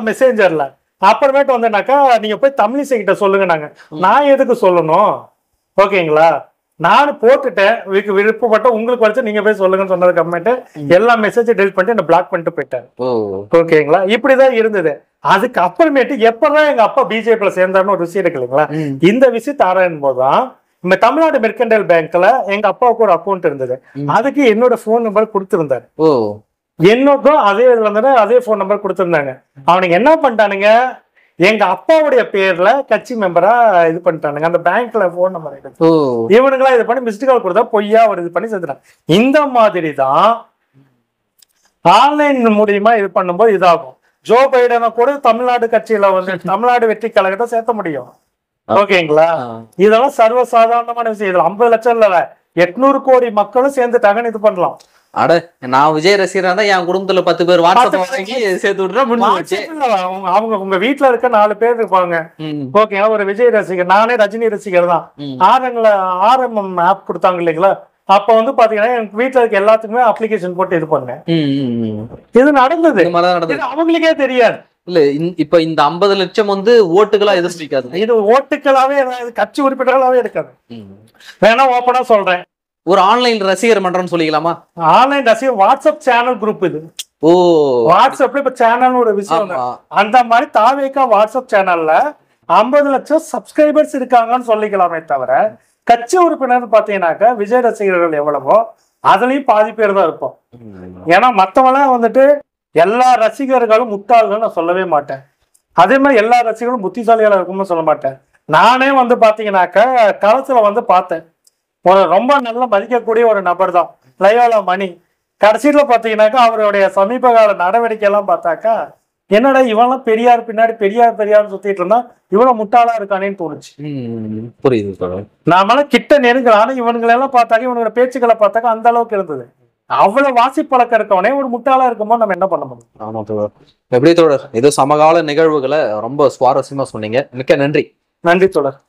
மெசேஞ்சர்ல அப்புறமேட்டு வந்தேனாக்கா நீங்க போய் தமிழிசை கிட்ட சொல்லுங்க நாங்க நான் எதுக்கு சொல்லணும் ஓகேங்களா நான் போட்டுட்டேன் விருப்பப்பட்ட உங்களுக்கு வச்சு நீங்க போய் சொல்லுங்கன்னு சொன்னதுக்கு அப்புறமேட்டு எல்லா மெசேஜ் டெலிட் பண்ணிட்டு என்ன பிளாக் பண்ணிட்டு போயிட்டேன் ஓகேங்களா இப்படிதான் இருந்தது அதுக்கு அப்புறமேட்டு எப்பதான் எங்க அப்பா பிஜேபியில சேர்ந்தாருன்னு ஒரு விஷயம் இருக்கு இல்லைங்களா இந்த விஷயத்த ஆராயும் போதுதான் இந்த தமிழ்நாடு மெர்கண்டல் பேங்க்ல எங்க அப்பாவுக்கு ஒரு அக்கௌண்ட் இருந்தது அதுக்கு என்னோட போன் நம்பர் கொடுத்திருந்தாரு என்னோட அதே இதுல இருந்தாரு அதே போன் நம்பர் கொடுத்திருந்தாங்க அவனுக்கு என்ன பண்ணிட்டானுங்க எங்க அப்பாவுடைய பேர்ல கட்சி மெம்பரா இது பண்ணிட்டாங்க அந்த பேங்க்ல போன் நம்பர் இவனுங்களா இது பண்ணி மிஸ்டு கால் கொடுத்தா பொய்யா ஒரு இது பண்ணி செஞ்சுட்டாங்க இந்த மாதிரி தான் ஆன்லைன் மூலியமா இது பண்ணும்போது இதாகும் ஜோ பைடனை கூட தமிழ்நாடு கட்சியில வந்து தமிழ்நாடு வெற்றி கழகத்தை சேர்த்த முடியும் ஓகேங்களா இதெல்லாம் சர்வசாதாரணமான விஷயம் இதுல ஐம்பது லட்சம் இல்ல எட்நூறு கோடி மக்களும் சேர்ந்துட்டாங்கன்னு இது பண்ணலாம் அட நான் விஜய் ரசிகரா தான் என் குடும்பத்துல பத்து பேர் வாட்ஸ்அப் வாங்கி சேர்த்து விட்டுறேன் முடிஞ்சு அவங்க உங்க வீட்டுல இருக்க நாலு பேர் இருப்பாங்க ஓகேங்களா ஒரு விஜய் ரசிகர் நானே ரஜினி ரசிகர் தான் ஆரங்கள ஆரம்பம் ஆப் கொடுத்தாங்க இல்லைங்களா அப்ப வந்து பாத்தீங்கன்னா எனக்கு வீட்டுல இருக்க எல்லாத்துக்குமே அப்ளிகேஷன் போட்டு இது பண்ணேன் இது நடந்தது அவங்களுக்கே தெரியாது இல்ல இப்ப இந்த ஐம்பது லட்சம் வந்து ஓட்டுகளா எதிர்ப்பிக்காது இது ஓட்டுகளாவே கட்சி உறுப்பினர்களாவே இருக்காது வேணா ஓப்பனா சொல்றேன் ஒரு ஆன்லைன் ரசிகர் மன்றம் சொல்லிக்கலாமா ஆன்லைன் ரசிகர் வாட்ஸ்அப் சேனல் குரூப் இது ஓ வாட்ஸ்அப்ல இப்ப சேனல் ஒரு விஷயம் அந்த மாதிரி தாவேக்கா வாட்ஸ்அப் சேனல்ல ஐம்பது லட்சம் சப்ஸ்கிரைபர்ஸ் இருக்காங்கன்னு சொல்லிக்கலாமே தவிர கட்சி உறுப்பினர் பாத்தீங்கன்னாக்கா விஜய் ரசிகர்கள் எவ்வளவோ அதுலயும் பாதி பேர் தான் இருப்போம் ஏன்னா மத்தவங்களாம் வந்துட்டு எல்லா ரசிகர்களும் முட்டாள்கள் நான் சொல்லவே மாட்டேன் அதே மாதிரி எல்லா ரசிகர்களும் புத்திசாலிகளா இருக்கும்னு சொல்ல மாட்டேன் நானே வந்து பாத்தீங்கன்னாக்க களத்துல வந்து பார்த்தேன் ஒரு ரொம்ப நல்லா மதிக்கக்கூடிய ஒரு நபர் தான் லயோலா மணி கடைசியில் பார்த்தீங்கன்னாக்கா அவருடைய சமீப கால எல்லாம் பார்த்தாக்கா என்னடா இவெல்லாம் பெரியார் பின்னாடி பெரியார் பெரியார் சுத்திட்டு இருந்தா இவ்வளவு முட்டாளா இருக்கானேன்னு தோணுச்சு புரியுது நாமெல்லாம் கிட்ட நெருங்கல ஆனா எல்லாம் பார்த்தாக்க இவனோட பேச்சுக்களை பார்த்தாக்க அந்த அளவுக்கு இருந்தது அவ்வளவு வாசி பழக்கம் இருக்கவனே ஒரு முட்டாளா இருக்கும்போது நம்ம என்ன பண்ண முடியும் ஆமா தோழர் எப்படி தோழர் இது சமகால நிகழ்வுகளை ரொம்ப சுவாரஸ்யமா சொன்னீங்க மிக்க நன்றி நன்றி தோழர்